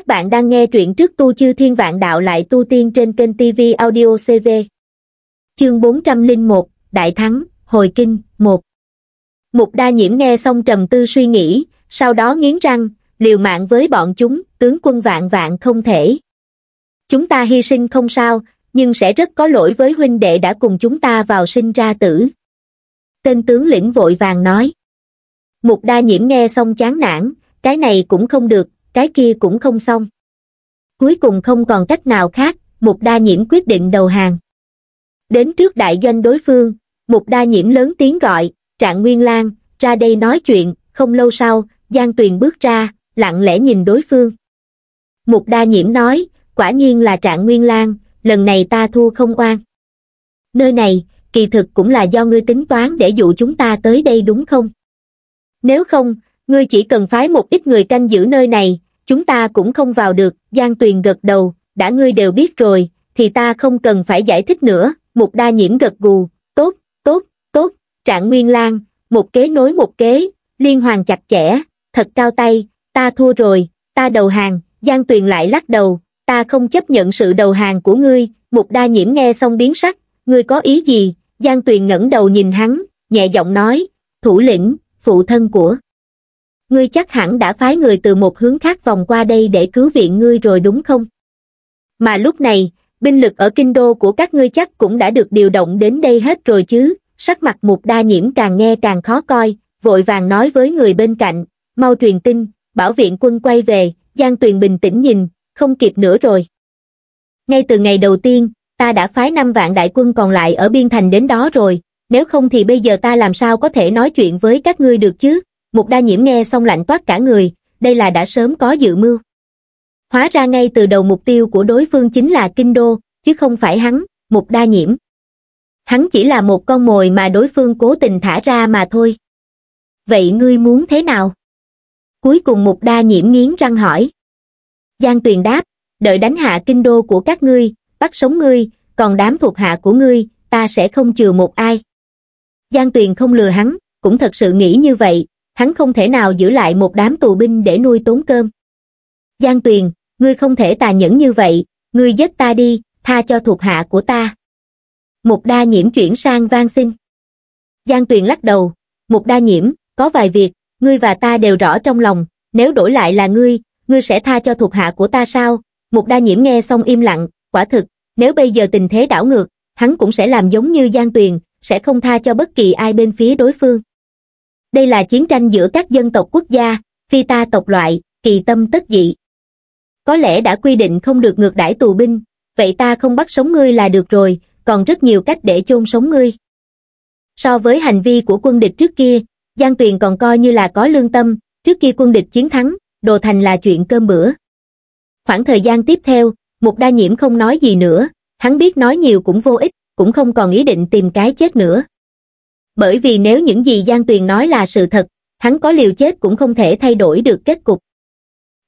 Các bạn đang nghe truyện trước tu chư thiên vạn đạo lại tu tiên trên kênh TV Audio CV. Chương 401, Đại Thắng, Hồi Kinh, 1 Mục đa nhiễm nghe xong trầm tư suy nghĩ, sau đó nghiến răng, liều mạng với bọn chúng, tướng quân vạn vạn không thể. Chúng ta hy sinh không sao, nhưng sẽ rất có lỗi với huynh đệ đã cùng chúng ta vào sinh ra tử. Tên tướng lĩnh vội vàng nói. Mục đa nhiễm nghe xong chán nản, cái này cũng không được, cái kia cũng không xong. Cuối cùng không còn cách nào khác, Mục Đa Nhiễm quyết định đầu hàng. Đến trước đại doanh đối phương, Mục Đa Nhiễm lớn tiếng gọi, Trạng Nguyên Lan, ra đây nói chuyện, không lâu sau, Giang Tuyền bước ra, lặng lẽ nhìn đối phương. Mục Đa Nhiễm nói, quả nhiên là Trạng Nguyên Lan, lần này ta thua không oan. Nơi này, kỳ thực cũng là do ngươi tính toán để dụ chúng ta tới đây đúng không? Nếu không, ngươi chỉ cần phái một ít người canh giữ nơi này chúng ta cũng không vào được giang tuyền gật đầu đã ngươi đều biết rồi thì ta không cần phải giải thích nữa mục đa nhiễm gật gù tốt tốt tốt trạng nguyên Lang, một kế nối một kế liên hoàn chặt chẽ thật cao tay ta thua rồi ta đầu hàng giang tuyền lại lắc đầu ta không chấp nhận sự đầu hàng của ngươi mục đa nhiễm nghe xong biến sắc ngươi có ý gì giang tuyền ngẩng đầu nhìn hắn nhẹ giọng nói thủ lĩnh phụ thân của ngươi chắc hẳn đã phái người từ một hướng khác vòng qua đây để cứu viện ngươi rồi đúng không? Mà lúc này, binh lực ở kinh đô của các ngươi chắc cũng đã được điều động đến đây hết rồi chứ, sắc mặt mục đa nhiễm càng nghe càng khó coi, vội vàng nói với người bên cạnh, mau truyền tin, bảo viện quân quay về, Giang Tuyền bình tĩnh nhìn, không kịp nữa rồi. Ngay từ ngày đầu tiên, ta đã phái 5 vạn đại quân còn lại ở Biên Thành đến đó rồi, nếu không thì bây giờ ta làm sao có thể nói chuyện với các ngươi được chứ? Mục đa nhiễm nghe xong lạnh toát cả người, đây là đã sớm có dự mưu. Hóa ra ngay từ đầu mục tiêu của đối phương chính là Kinh Đô, chứ không phải hắn, mục đa nhiễm. Hắn chỉ là một con mồi mà đối phương cố tình thả ra mà thôi. Vậy ngươi muốn thế nào? Cuối cùng mục đa nhiễm nghiến răng hỏi. Giang Tuyền đáp, đợi đánh hạ Kinh Đô của các ngươi, bắt sống ngươi, còn đám thuộc hạ của ngươi, ta sẽ không chừa một ai. Giang Tuyền không lừa hắn, cũng thật sự nghĩ như vậy, hắn không thể nào giữ lại một đám tù binh để nuôi tốn cơm. Giang Tuyền, ngươi không thể tà nhẫn như vậy, ngươi dứt ta đi, tha cho thuộc hạ của ta. Mục đa nhiễm chuyển sang van xin. Giang Tuyền lắc đầu, Mục đa nhiễm, có vài việc, ngươi và ta đều rõ trong lòng, nếu đổi lại là ngươi, ngươi sẽ tha cho thuộc hạ của ta sao? Mục đa nhiễm nghe xong im lặng, quả thực, nếu bây giờ tình thế đảo ngược, hắn cũng sẽ làm giống như Giang Tuyền, sẽ không tha cho bất kỳ ai bên phía đối phương đây là chiến tranh giữa các dân tộc quốc gia phi ta tộc loại kỳ tâm tất dị có lẽ đã quy định không được ngược đãi tù binh vậy ta không bắt sống ngươi là được rồi còn rất nhiều cách để chôn sống ngươi so với hành vi của quân địch trước kia giang tuyền còn coi như là có lương tâm trước kia quân địch chiến thắng đồ thành là chuyện cơm bữa khoảng thời gian tiếp theo mục đa nhiễm không nói gì nữa hắn biết nói nhiều cũng vô ích cũng không còn ý định tìm cái chết nữa bởi vì nếu những gì Giang Tuyền nói là sự thật, hắn có liều chết cũng không thể thay đổi được kết cục.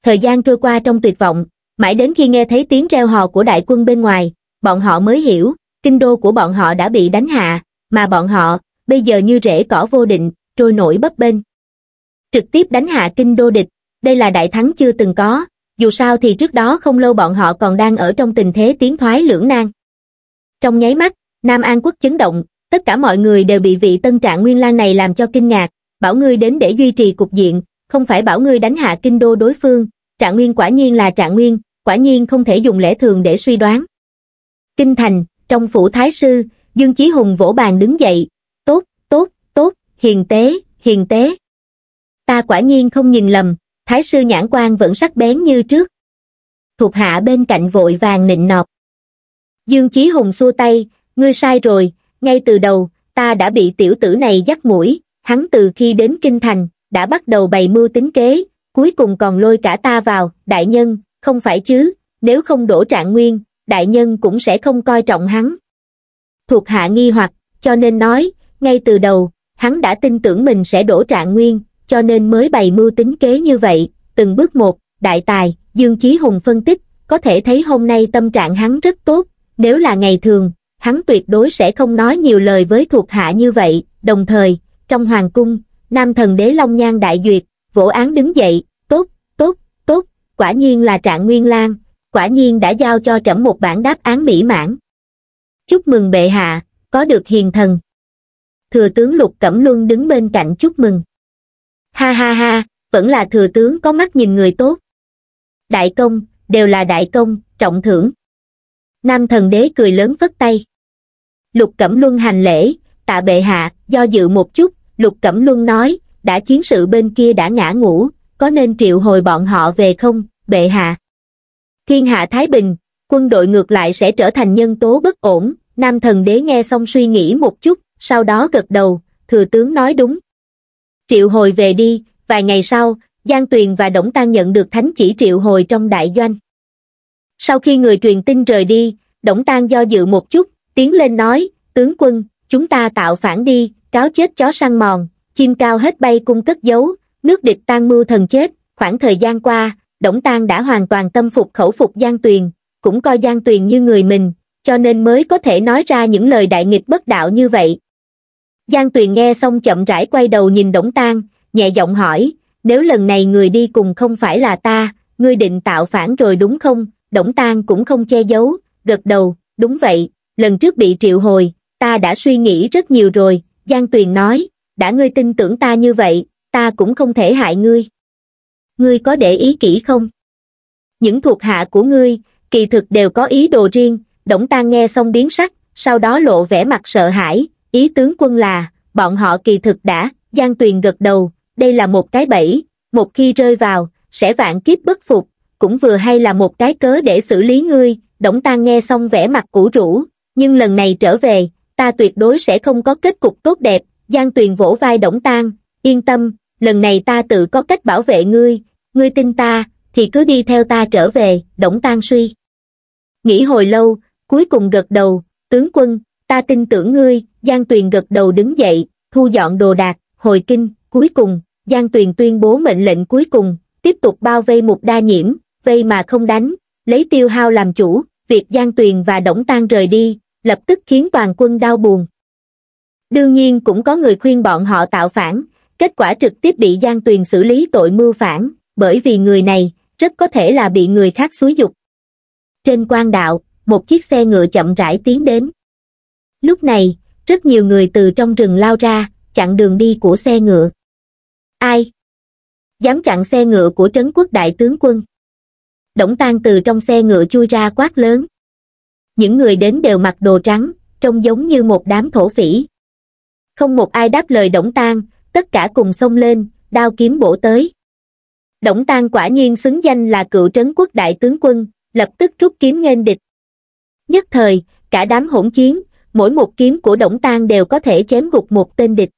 Thời gian trôi qua trong tuyệt vọng, mãi đến khi nghe thấy tiếng reo hò của đại quân bên ngoài, bọn họ mới hiểu, kinh đô của bọn họ đã bị đánh hạ, mà bọn họ, bây giờ như rễ cỏ vô định, trôi nổi bấp bên. Trực tiếp đánh hạ kinh đô địch, đây là đại thắng chưa từng có, dù sao thì trước đó không lâu bọn họ còn đang ở trong tình thế tiến thoái lưỡng nan. Trong nháy mắt, Nam An quốc chấn động, tất cả mọi người đều bị vị tân trạng nguyên lang này làm cho kinh ngạc, bảo ngươi đến để duy trì cục diện, không phải bảo ngươi đánh hạ kinh đô đối phương, trạng nguyên quả nhiên là trạng nguyên, quả nhiên không thể dùng lẽ thường để suy đoán. Kinh thành, trong phủ thái sư, Dương Chí Hùng vỗ bàn đứng dậy, tốt, tốt, tốt, hiền tế, hiền tế. Ta quả nhiên không nhìn lầm, thái sư nhãn quan vẫn sắc bén như trước. Thuộc hạ bên cạnh vội vàng nịnh nọt. Dương Chí Hùng xua tay, ngươi sai rồi, ngay từ đầu ta đã bị tiểu tử này dắt mũi hắn từ khi đến kinh thành đã bắt đầu bày mưu tính kế cuối cùng còn lôi cả ta vào đại nhân không phải chứ nếu không đổ trạng nguyên đại nhân cũng sẽ không coi trọng hắn thuộc hạ nghi hoặc cho nên nói ngay từ đầu hắn đã tin tưởng mình sẽ đổ trạng nguyên cho nên mới bày mưu tính kế như vậy từng bước một đại tài dương chí hùng phân tích có thể thấy hôm nay tâm trạng hắn rất tốt nếu là ngày thường hắn tuyệt đối sẽ không nói nhiều lời với thuộc hạ như vậy, đồng thời, trong hoàng cung, nam thần đế Long Nhan đại duyệt, vỗ án đứng dậy, tốt, tốt, tốt, quả nhiên là trạng nguyên lan, quả nhiên đã giao cho trẫm một bản đáp án mỹ mãn. Chúc mừng bệ hạ, có được hiền thần. Thừa tướng Lục Cẩm Luân đứng bên cạnh chúc mừng. Ha ha ha, vẫn là thừa tướng có mắt nhìn người tốt. Đại công, đều là đại công, trọng thưởng. Nam thần đế cười lớn vất tay. Lục Cẩm Luân hành lễ, tạ bệ hạ, do dự một chút, Lục Cẩm Luân nói, đã chiến sự bên kia đã ngã ngủ, có nên triệu hồi bọn họ về không, bệ hạ? Thiên hạ Thái Bình, quân đội ngược lại sẽ trở thành nhân tố bất ổn, Nam Thần Đế nghe xong suy nghĩ một chút, sau đó gật đầu, thừa tướng nói đúng. Triệu hồi về đi, vài ngày sau, Giang Tuyền và Đổng Tăng nhận được thánh chỉ triệu hồi trong đại doanh. Sau khi người truyền tin rời đi, Đổng Tăng do dự một chút, tiến lên nói, tướng quân, chúng ta tạo phản đi, cáo chết chó săn mòn, chim cao hết bay cung cất giấu, nước địch tan mưu thần chết, khoảng thời gian qua, Đổng Tang đã hoàn toàn tâm phục khẩu phục Giang Tuyền, cũng coi Giang Tuyền như người mình, cho nên mới có thể nói ra những lời đại nghịch bất đạo như vậy. Giang Tuyền nghe xong chậm rãi quay đầu nhìn Đổng Tang, nhẹ giọng hỏi, nếu lần này người đi cùng không phải là ta, ngươi định tạo phản rồi đúng không? Đổng Tang cũng không che giấu, gật đầu, đúng vậy, lần trước bị triệu hồi, ta đã suy nghĩ rất nhiều rồi, Giang Tuyền nói, đã ngươi tin tưởng ta như vậy, ta cũng không thể hại ngươi. Ngươi có để ý kỹ không? Những thuộc hạ của ngươi, kỳ thực đều có ý đồ riêng, Đổng ta nghe xong biến sắc, sau đó lộ vẻ mặt sợ hãi, ý tướng quân là, bọn họ kỳ thực đã, Giang Tuyền gật đầu, đây là một cái bẫy, một khi rơi vào, sẽ vạn kiếp bất phục, cũng vừa hay là một cái cớ để xử lý ngươi, Đổng ta nghe xong vẻ mặt củ rũ, nhưng lần này trở về ta tuyệt đối sẽ không có kết cục tốt đẹp giang tuyền vỗ vai đổng tan yên tâm lần này ta tự có cách bảo vệ ngươi ngươi tin ta thì cứ đi theo ta trở về đổng tan suy nghĩ hồi lâu cuối cùng gật đầu tướng quân ta tin tưởng ngươi giang tuyền gật đầu đứng dậy thu dọn đồ đạc hồi kinh cuối cùng giang tuyền tuyên bố mệnh lệnh cuối cùng tiếp tục bao vây một đa nhiễm vây mà không đánh lấy tiêu hao làm chủ việc giang tuyền và đổng tan rời đi lập tức khiến toàn quân đau buồn. Đương nhiên cũng có người khuyên bọn họ tạo phản, kết quả trực tiếp bị Giang Tuyền xử lý tội mưu phản, bởi vì người này rất có thể là bị người khác xúi dục. Trên quan đạo, một chiếc xe ngựa chậm rãi tiến đến. Lúc này, rất nhiều người từ trong rừng lao ra, chặn đường đi của xe ngựa. Ai? Dám chặn xe ngựa của trấn quốc đại tướng quân. Đổng Tăng từ trong xe ngựa chui ra quát lớn những người đến đều mặc đồ trắng, trông giống như một đám thổ phỉ. Không một ai đáp lời Đổng Tang, tất cả cùng xông lên, đao kiếm bổ tới. Đổng Tang quả nhiên xứng danh là cựu trấn quốc đại tướng quân, lập tức rút kiếm nghênh địch. Nhất thời, cả đám hỗn chiến, mỗi một kiếm của Đổng Tang đều có thể chém gục một tên địch.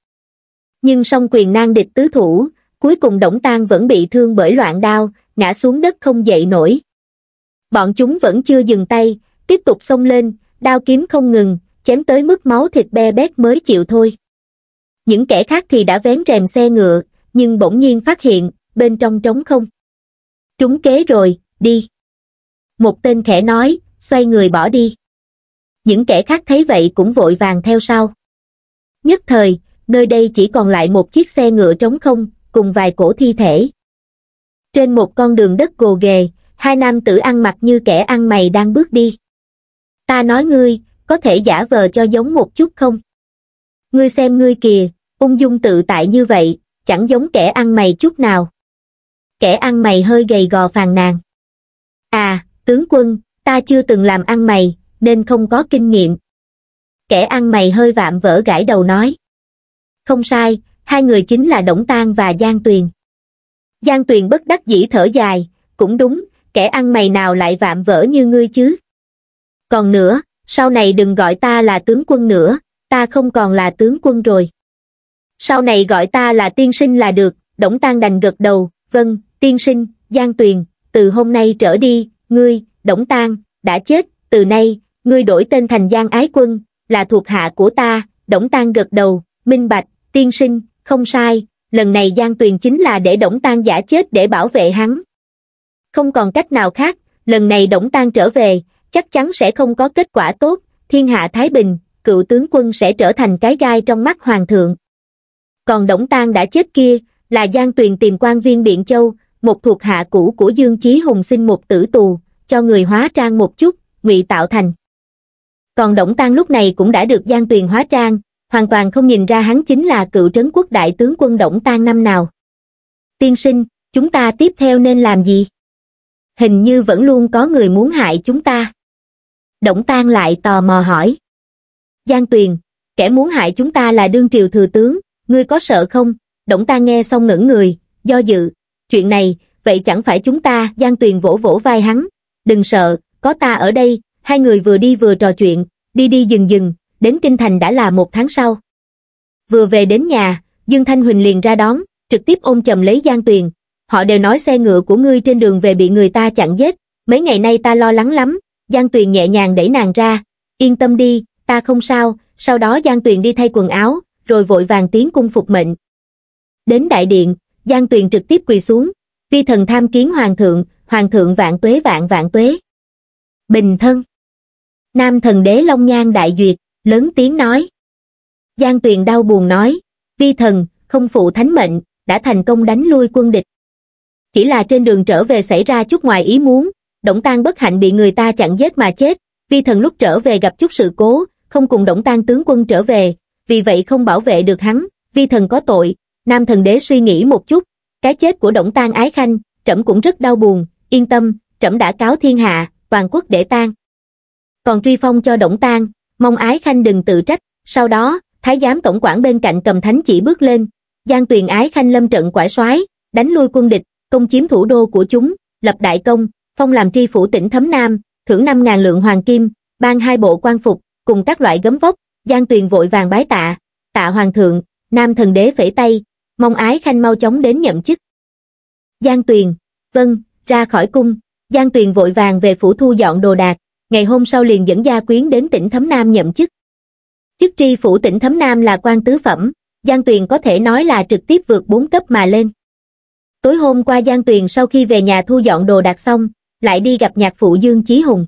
Nhưng song quyền nan địch tứ thủ, cuối cùng Đổng Tang vẫn bị thương bởi loạn đao, ngã xuống đất không dậy nổi. Bọn chúng vẫn chưa dừng tay, tiếp tục xông lên đao kiếm không ngừng chém tới mức máu thịt be bét mới chịu thôi những kẻ khác thì đã vén rèm xe ngựa nhưng bỗng nhiên phát hiện bên trong trống không trúng kế rồi đi một tên khẽ nói xoay người bỏ đi những kẻ khác thấy vậy cũng vội vàng theo sau nhất thời nơi đây chỉ còn lại một chiếc xe ngựa trống không cùng vài cổ thi thể trên một con đường đất gồ ghề hai nam tử ăn mặc như kẻ ăn mày đang bước đi ta nói ngươi, có thể giả vờ cho giống một chút không? Ngươi xem ngươi kìa, ung dung tự tại như vậy, chẳng giống kẻ ăn mày chút nào. Kẻ ăn mày hơi gầy gò phàn nàn. À, tướng quân, ta chưa từng làm ăn mày, nên không có kinh nghiệm. Kẻ ăn mày hơi vạm vỡ gãi đầu nói. Không sai, hai người chính là Đổng Tang và Giang Tuyền. Giang Tuyền bất đắc dĩ thở dài, cũng đúng, kẻ ăn mày nào lại vạm vỡ như ngươi chứ? còn nữa sau này đừng gọi ta là tướng quân nữa ta không còn là tướng quân rồi sau này gọi ta là tiên sinh là được đổng tan đành gật đầu vâng tiên sinh giang tuyền từ hôm nay trở đi ngươi đổng tan đã chết từ nay ngươi đổi tên thành giang ái quân là thuộc hạ của ta đổng tan gật đầu minh bạch tiên sinh không sai lần này giang tuyền chính là để đổng tan giả chết để bảo vệ hắn không còn cách nào khác lần này đổng tan trở về chắc chắn sẽ không có kết quả tốt, thiên hạ Thái Bình, cựu tướng quân sẽ trở thành cái gai trong mắt hoàng thượng. Còn Đổng Tang đã chết kia, là Giang Tuyền tìm quan viên Biện Châu, một thuộc hạ cũ của Dương Chí Hùng sinh một tử tù, cho người hóa trang một chút, ngụy tạo thành. Còn Đổng Tang lúc này cũng đã được Giang Tuyền hóa trang, hoàn toàn không nhìn ra hắn chính là cựu trấn quốc đại tướng quân Đổng Tang năm nào. Tiên sinh, chúng ta tiếp theo nên làm gì? Hình như vẫn luôn có người muốn hại chúng ta. Đổng Tan lại tò mò hỏi. Giang Tuyền, kẻ muốn hại chúng ta là đương triều thừa tướng, ngươi có sợ không? Đổng Tan nghe xong ngẩn người, do dự. Chuyện này, vậy chẳng phải chúng ta, Giang Tuyền vỗ vỗ vai hắn. Đừng sợ, có ta ở đây, hai người vừa đi vừa trò chuyện, đi đi dừng dừng, đến Kinh Thành đã là một tháng sau. Vừa về đến nhà, Dương Thanh Huỳnh liền ra đón, trực tiếp ôm chầm lấy Giang Tuyền. Họ đều nói xe ngựa của ngươi trên đường về bị người ta chặn giết, mấy ngày nay ta lo lắng lắm, Giang Tuyền nhẹ nhàng đẩy nàng ra, yên tâm đi, ta không sao, sau đó Giang Tuyền đi thay quần áo, rồi vội vàng tiến cung phục mệnh. Đến đại điện, Giang Tuyền trực tiếp quỳ xuống, vi thần tham kiến hoàng thượng, hoàng thượng vạn tuế vạn vạn tuế. Bình thân. Nam thần đế Long Nhan đại duyệt, lớn tiếng nói. Giang Tuyền đau buồn nói, vi thần, không phụ thánh mệnh, đã thành công đánh lui quân địch. Chỉ là trên đường trở về xảy ra chút ngoài ý muốn, Đổng Tăng bất hạnh bị người ta chặn giết mà chết, vi thần lúc trở về gặp chút sự cố, không cùng Đổng Tăng tướng quân trở về, vì vậy không bảo vệ được hắn, vi thần có tội, Nam thần đế suy nghĩ một chút, cái chết của Đổng Tăng Ái Khanh, trẫm cũng rất đau buồn, yên tâm, trẫm đã cáo thiên hạ, toàn quốc để tan. Còn truy phong cho Đổng Tăng, mong Ái Khanh đừng tự trách, sau đó, thái giám tổng quản bên cạnh cầm thánh chỉ bước lên, Giang Tuyền Ái Khanh lâm trận quải soái, đánh lui quân địch, công chiếm thủ đô của chúng, lập đại công, phong làm tri phủ tỉnh Thấm Nam, thưởng năm ngàn lượng hoàng kim, ban hai bộ quan phục, cùng các loại gấm vóc, Giang Tuyền vội vàng bái tạ, tạ hoàng thượng, nam thần đế phẩy tay, mong ái khanh mau chóng đến nhậm chức. Giang Tuyền, vâng, ra khỏi cung, Giang Tuyền vội vàng về phủ thu dọn đồ đạc, ngày hôm sau liền dẫn gia quyến đến tỉnh Thấm Nam nhậm chức. Chức tri phủ tỉnh Thấm Nam là quan tứ phẩm, Giang Tuyền có thể nói là trực tiếp vượt bốn cấp mà lên. Tối hôm qua Giang Tuyền sau khi về nhà thu dọn đồ đạc xong, lại đi gặp nhạc phụ Dương Chí Hùng.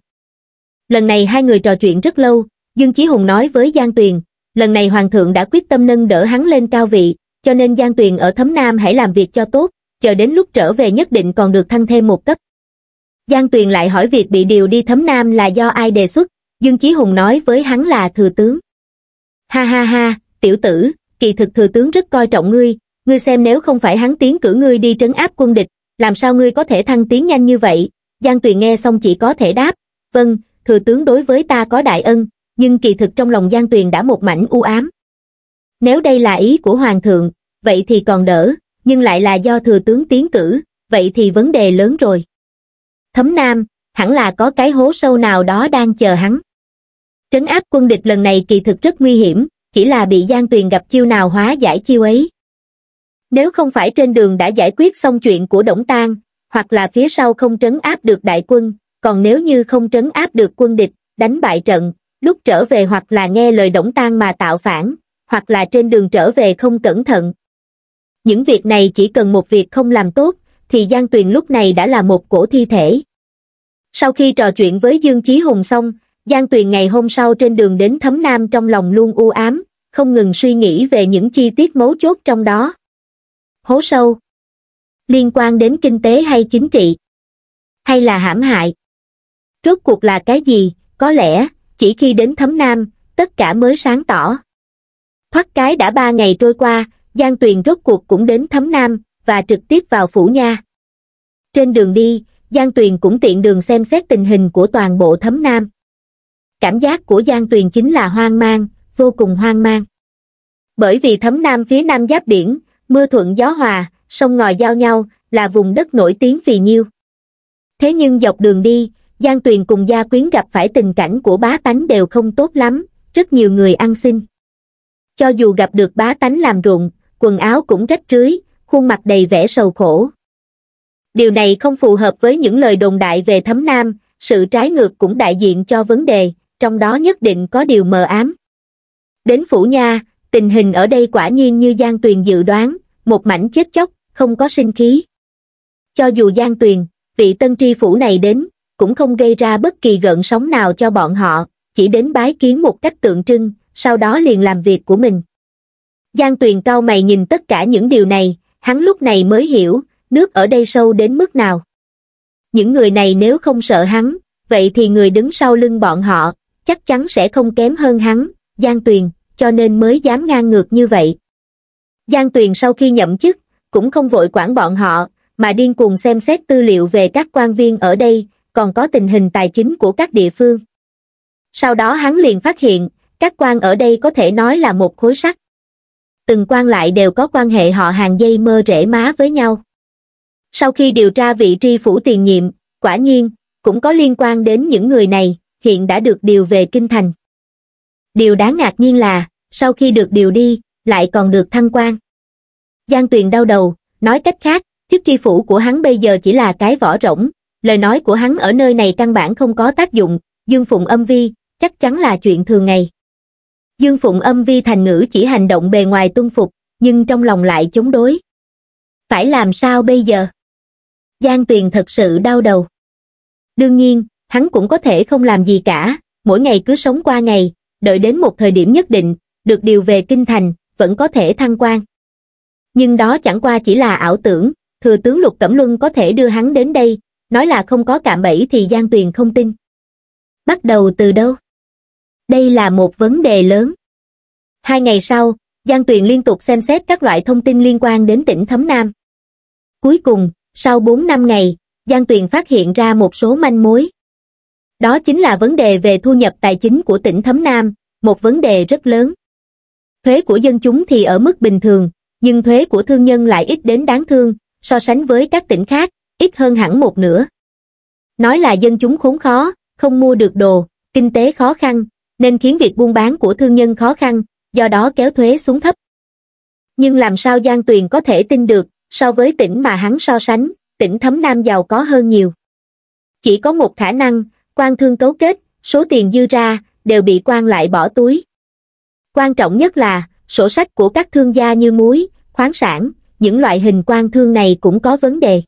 Lần này hai người trò chuyện rất lâu, Dương Chí Hùng nói với Giang Tuyền, lần này Hoàng thượng đã quyết tâm nâng đỡ hắn lên cao vị, cho nên Giang Tuyền ở Thấm Nam hãy làm việc cho tốt, chờ đến lúc trở về nhất định còn được thăng thêm một cấp. Giang Tuyền lại hỏi việc bị điều đi Thấm Nam là do ai đề xuất, Dương Chí Hùng nói với hắn là thừa tướng. Ha ha ha, tiểu tử, kỳ thực thừa tướng rất coi trọng ngươi, ngươi xem nếu không phải hắn tiến cử ngươi đi trấn áp quân địch, làm sao ngươi có thể thăng tiến nhanh như vậy, Giang Tuyền nghe xong chỉ có thể đáp, vâng, thừa tướng đối với ta có đại ân, nhưng kỳ thực trong lòng Giang Tuyền đã một mảnh u ám. Nếu đây là ý của Hoàng thượng, vậy thì còn đỡ, nhưng lại là do thừa tướng tiến cử, vậy thì vấn đề lớn rồi. Thấm Nam, hẳn là có cái hố sâu nào đó đang chờ hắn. Trấn áp quân địch lần này kỳ thực rất nguy hiểm, chỉ là bị Giang Tuyền gặp chiêu nào hóa giải chiêu ấy. Nếu không phải trên đường đã giải quyết xong chuyện của Đổng Tang, hoặc là phía sau không trấn áp được đại quân còn nếu như không trấn áp được quân địch đánh bại trận lúc trở về hoặc là nghe lời đổng tan mà tạo phản hoặc là trên đường trở về không cẩn thận những việc này chỉ cần một việc không làm tốt thì giang tuyền lúc này đã là một cổ thi thể sau khi trò chuyện với dương chí hùng xong giang tuyền ngày hôm sau trên đường đến thấm nam trong lòng luôn u ám không ngừng suy nghĩ về những chi tiết mấu chốt trong đó hố sâu liên quan đến kinh tế hay chính trị hay là hãm hại rốt cuộc là cái gì có lẽ chỉ khi đến thấm nam tất cả mới sáng tỏ thoát cái đã ba ngày trôi qua giang tuyền rốt cuộc cũng đến thấm nam và trực tiếp vào phủ nha trên đường đi giang tuyền cũng tiện đường xem xét tình hình của toàn bộ thấm nam cảm giác của giang tuyền chính là hoang mang vô cùng hoang mang bởi vì thấm nam phía nam giáp biển mưa thuận gió hòa sông ngòi giao nhau, là vùng đất nổi tiếng vì nhiêu. Thế nhưng dọc đường đi, Giang Tuyền cùng Gia Quyến gặp phải tình cảnh của bá tánh đều không tốt lắm, rất nhiều người ăn xin. Cho dù gặp được bá tánh làm ruộng, quần áo cũng rách rưới, khuôn mặt đầy vẻ sầu khổ. Điều này không phù hợp với những lời đồn đại về thấm nam, sự trái ngược cũng đại diện cho vấn đề, trong đó nhất định có điều mờ ám. Đến phủ nha, tình hình ở đây quả nhiên như Giang Tuyền dự đoán, một mảnh chết chóc, không có sinh khí. Cho dù Giang Tuyền, vị tân tri phủ này đến, cũng không gây ra bất kỳ gợn sóng nào cho bọn họ, chỉ đến bái kiến một cách tượng trưng, sau đó liền làm việc của mình. Giang Tuyền cao mày nhìn tất cả những điều này, hắn lúc này mới hiểu, nước ở đây sâu đến mức nào. Những người này nếu không sợ hắn, vậy thì người đứng sau lưng bọn họ, chắc chắn sẽ không kém hơn hắn, Giang Tuyền, cho nên mới dám ngang ngược như vậy. Giang Tuyền sau khi nhậm chức, cũng không vội quản bọn họ, mà điên cuồng xem xét tư liệu về các quan viên ở đây, còn có tình hình tài chính của các địa phương. Sau đó hắn liền phát hiện, các quan ở đây có thể nói là một khối sắt. Từng quan lại đều có quan hệ họ hàng dây mơ rễ má với nhau. Sau khi điều tra vị tri phủ tiền nhiệm, quả nhiên, cũng có liên quan đến những người này, hiện đã được điều về Kinh Thành. Điều đáng ngạc nhiên là, sau khi được điều đi, lại còn được thăng quan. Giang Tuyền đau đầu, nói cách khác, chức tri phủ của hắn bây giờ chỉ là cái vỏ rỗng, lời nói của hắn ở nơi này căn bản không có tác dụng, Dương Phụng âm vi, chắc chắn là chuyện thường ngày. Dương Phụng âm vi thành ngữ chỉ hành động bề ngoài tuân phục, nhưng trong lòng lại chống đối. Phải làm sao bây giờ? Giang Tuyền thật sự đau đầu. Đương nhiên, hắn cũng có thể không làm gì cả, mỗi ngày cứ sống qua ngày, đợi đến một thời điểm nhất định, được điều về kinh thành, vẫn có thể thăng quan nhưng đó chẳng qua chỉ là ảo tưởng thừa tướng lục cẩm luân có thể đưa hắn đến đây nói là không có cạm bẫy thì giang tuyền không tin bắt đầu từ đâu đây là một vấn đề lớn hai ngày sau giang tuyền liên tục xem xét các loại thông tin liên quan đến tỉnh thấm nam cuối cùng sau bốn năm ngày giang tuyền phát hiện ra một số manh mối đó chính là vấn đề về thu nhập tài chính của tỉnh thấm nam một vấn đề rất lớn thuế của dân chúng thì ở mức bình thường nhưng thuế của thương nhân lại ít đến đáng thương, so sánh với các tỉnh khác, ít hơn hẳn một nửa. Nói là dân chúng khốn khó, không mua được đồ, kinh tế khó khăn, nên khiến việc buôn bán của thương nhân khó khăn, do đó kéo thuế xuống thấp. Nhưng làm sao Giang Tuyền có thể tin được, so với tỉnh mà hắn so sánh, tỉnh Thấm Nam giàu có hơn nhiều. Chỉ có một khả năng, quan thương cấu kết, số tiền dư ra, đều bị quan lại bỏ túi. Quan trọng nhất là, sổ sách của các thương gia như muối, khoáng sản, những loại hình quan thương này cũng có vấn đề.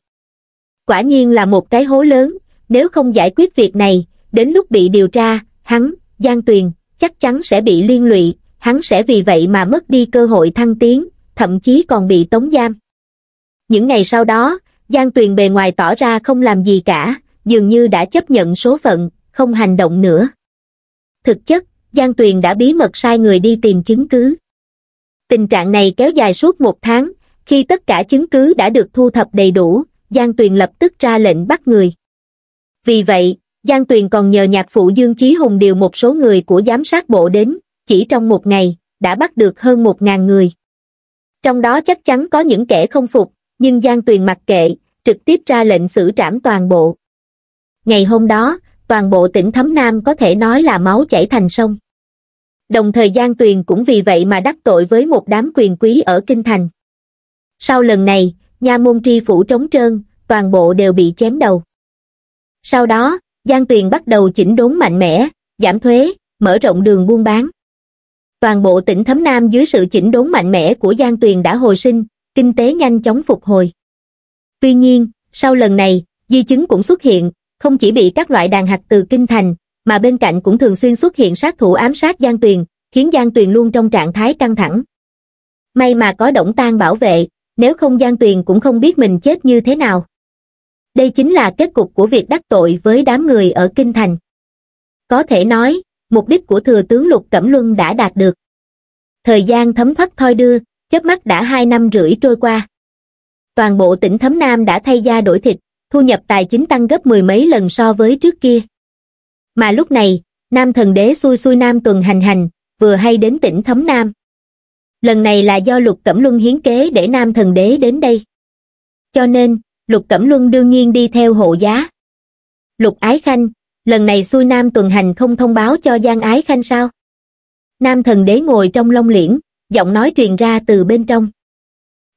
Quả nhiên là một cái hố lớn, nếu không giải quyết việc này, đến lúc bị điều tra, hắn, Giang Tuyền, chắc chắn sẽ bị liên lụy, hắn sẽ vì vậy mà mất đi cơ hội thăng tiến, thậm chí còn bị tống giam. Những ngày sau đó, Giang Tuyền bề ngoài tỏ ra không làm gì cả, dường như đã chấp nhận số phận, không hành động nữa. Thực chất, Giang Tuyền đã bí mật sai người đi tìm chứng cứ. Tình trạng này kéo dài suốt một tháng, khi tất cả chứng cứ đã được thu thập đầy đủ, Giang Tuyền lập tức ra lệnh bắt người. Vì vậy, Giang Tuyền còn nhờ nhạc phụ Dương Chí Hùng điều một số người của giám sát bộ đến, chỉ trong một ngày, đã bắt được hơn một ngàn người. Trong đó chắc chắn có những kẻ không phục, nhưng Giang Tuyền mặc kệ, trực tiếp ra lệnh xử trảm toàn bộ. Ngày hôm đó, toàn bộ tỉnh Thấm Nam có thể nói là máu chảy thành sông đồng thời Giang Tuyền cũng vì vậy mà đắc tội với một đám quyền quý ở Kinh Thành. Sau lần này, nhà môn tri phủ trống trơn, toàn bộ đều bị chém đầu. Sau đó, Giang Tuyền bắt đầu chỉnh đốn mạnh mẽ, giảm thuế, mở rộng đường buôn bán. Toàn bộ tỉnh Thấm Nam dưới sự chỉnh đốn mạnh mẽ của Giang Tuyền đã hồi sinh, kinh tế nhanh chóng phục hồi. Tuy nhiên, sau lần này, di chứng cũng xuất hiện, không chỉ bị các loại đàn hạt từ kinh thành, mà bên cạnh cũng thường xuyên xuất hiện sát thủ ám sát Giang Tuyền, khiến Giang Tuyền luôn trong trạng thái căng thẳng. May mà có Đổng Tang bảo vệ, nếu không Giang Tuyền cũng không biết mình chết như thế nào. Đây chính là kết cục của việc đắc tội với đám người ở Kinh Thành. Có thể nói, mục đích của Thừa tướng Lục Cẩm Luân đã đạt được. Thời gian thấm thoát thoi đưa, chớp mắt đã hai năm rưỡi trôi qua. Toàn bộ tỉnh Thấm Nam đã thay da đổi thịt, thu nhập tài chính tăng gấp mười mấy lần so với trước kia. Mà lúc này, Nam thần đế xui xui Nam tuần hành hành, vừa hay đến tỉnh Thấm Nam. Lần này là do Lục Cẩm Luân hiến kế để Nam thần đế đến đây. Cho nên, Lục Cẩm Luân đương nhiên đi theo hộ giá. Lục Ái Khanh, lần này xui Nam tuần hành không thông báo cho Giang Ái Khanh sao? Nam thần đế ngồi trong long liễn, giọng nói truyền ra từ bên trong.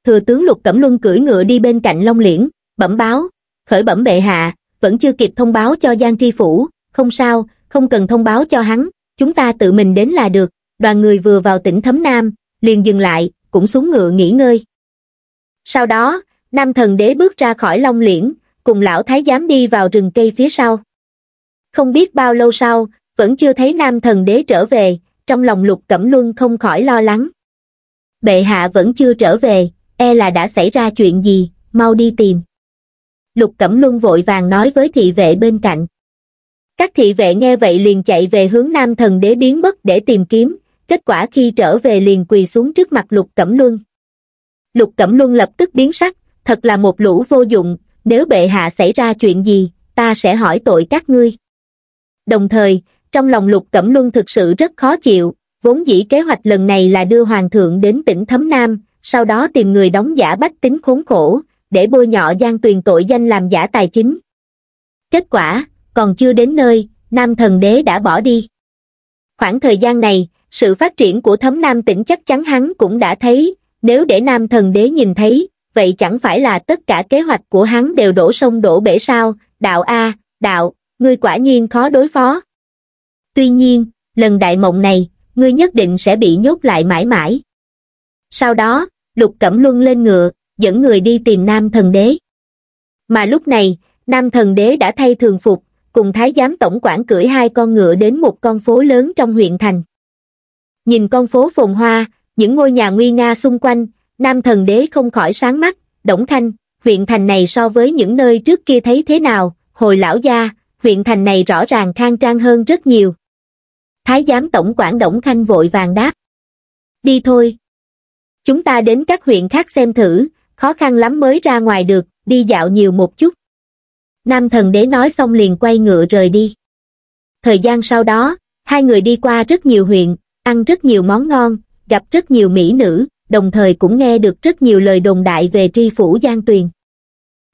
Thừa tướng Lục Cẩm Luân cưỡi ngựa đi bên cạnh long liễn, bẩm báo, khởi bẩm bệ hạ, vẫn chưa kịp thông báo cho Giang Tri Phủ, không sao, không cần thông báo cho hắn, chúng ta tự mình đến là được, đoàn người vừa vào tỉnh Thấm Nam, liền dừng lại, cũng xuống ngựa nghỉ ngơi. Sau đó, Nam thần đế bước ra khỏi Long Liễn, cùng lão thái giám đi vào rừng cây phía sau. Không biết bao lâu sau, vẫn chưa thấy Nam thần đế trở về, trong lòng lục cẩm luân không khỏi lo lắng. Bệ hạ vẫn chưa trở về, e là đã xảy ra chuyện gì, mau đi tìm. Lục cẩm luân vội vàng nói với thị vệ bên cạnh các thị vệ nghe vậy liền chạy về hướng nam thần đế biến mất để tìm kiếm kết quả khi trở về liền quỳ xuống trước mặt lục cẩm luân lục cẩm luân lập tức biến sắc thật là một lũ vô dụng nếu bệ hạ xảy ra chuyện gì ta sẽ hỏi tội các ngươi đồng thời trong lòng lục cẩm luân thực sự rất khó chịu vốn dĩ kế hoạch lần này là đưa hoàng thượng đến tỉnh thấm nam sau đó tìm người đóng giả bách tính khốn khổ để bôi nhọ gian tuyền tội danh làm giả tài chính kết quả còn chưa đến nơi, Nam thần đế đã bỏ đi. Khoảng thời gian này, sự phát triển của thấm Nam tỉnh chắc chắn hắn cũng đã thấy, nếu để Nam thần đế nhìn thấy, vậy chẳng phải là tất cả kế hoạch của hắn đều đổ sông đổ bể sao, đạo A, đạo, ngươi quả nhiên khó đối phó. Tuy nhiên, lần đại mộng này, ngươi nhất định sẽ bị nhốt lại mãi mãi. Sau đó, Lục Cẩm Luân lên ngựa, dẫn người đi tìm Nam Thần Đế. Mà lúc này, Nam Thần Đế đã thay thường phục, cùng thái giám tổng quản cưỡi hai con ngựa đến một con phố lớn trong huyện thành. Nhìn con phố phồn hoa, những ngôi nhà nguy nga xung quanh, nam thần đế không khỏi sáng mắt, đổng thanh, huyện thành này so với những nơi trước kia thấy thế nào, hồi lão gia, huyện thành này rõ ràng khang trang hơn rất nhiều. Thái giám tổng quản Đổng thanh vội vàng đáp. Đi thôi. Chúng ta đến các huyện khác xem thử, khó khăn lắm mới ra ngoài được, đi dạo nhiều một chút. Nam thần đế nói xong liền quay ngựa rời đi. Thời gian sau đó, hai người đi qua rất nhiều huyện, ăn rất nhiều món ngon, gặp rất nhiều mỹ nữ, đồng thời cũng nghe được rất nhiều lời đồn đại về tri phủ Giang Tuyền.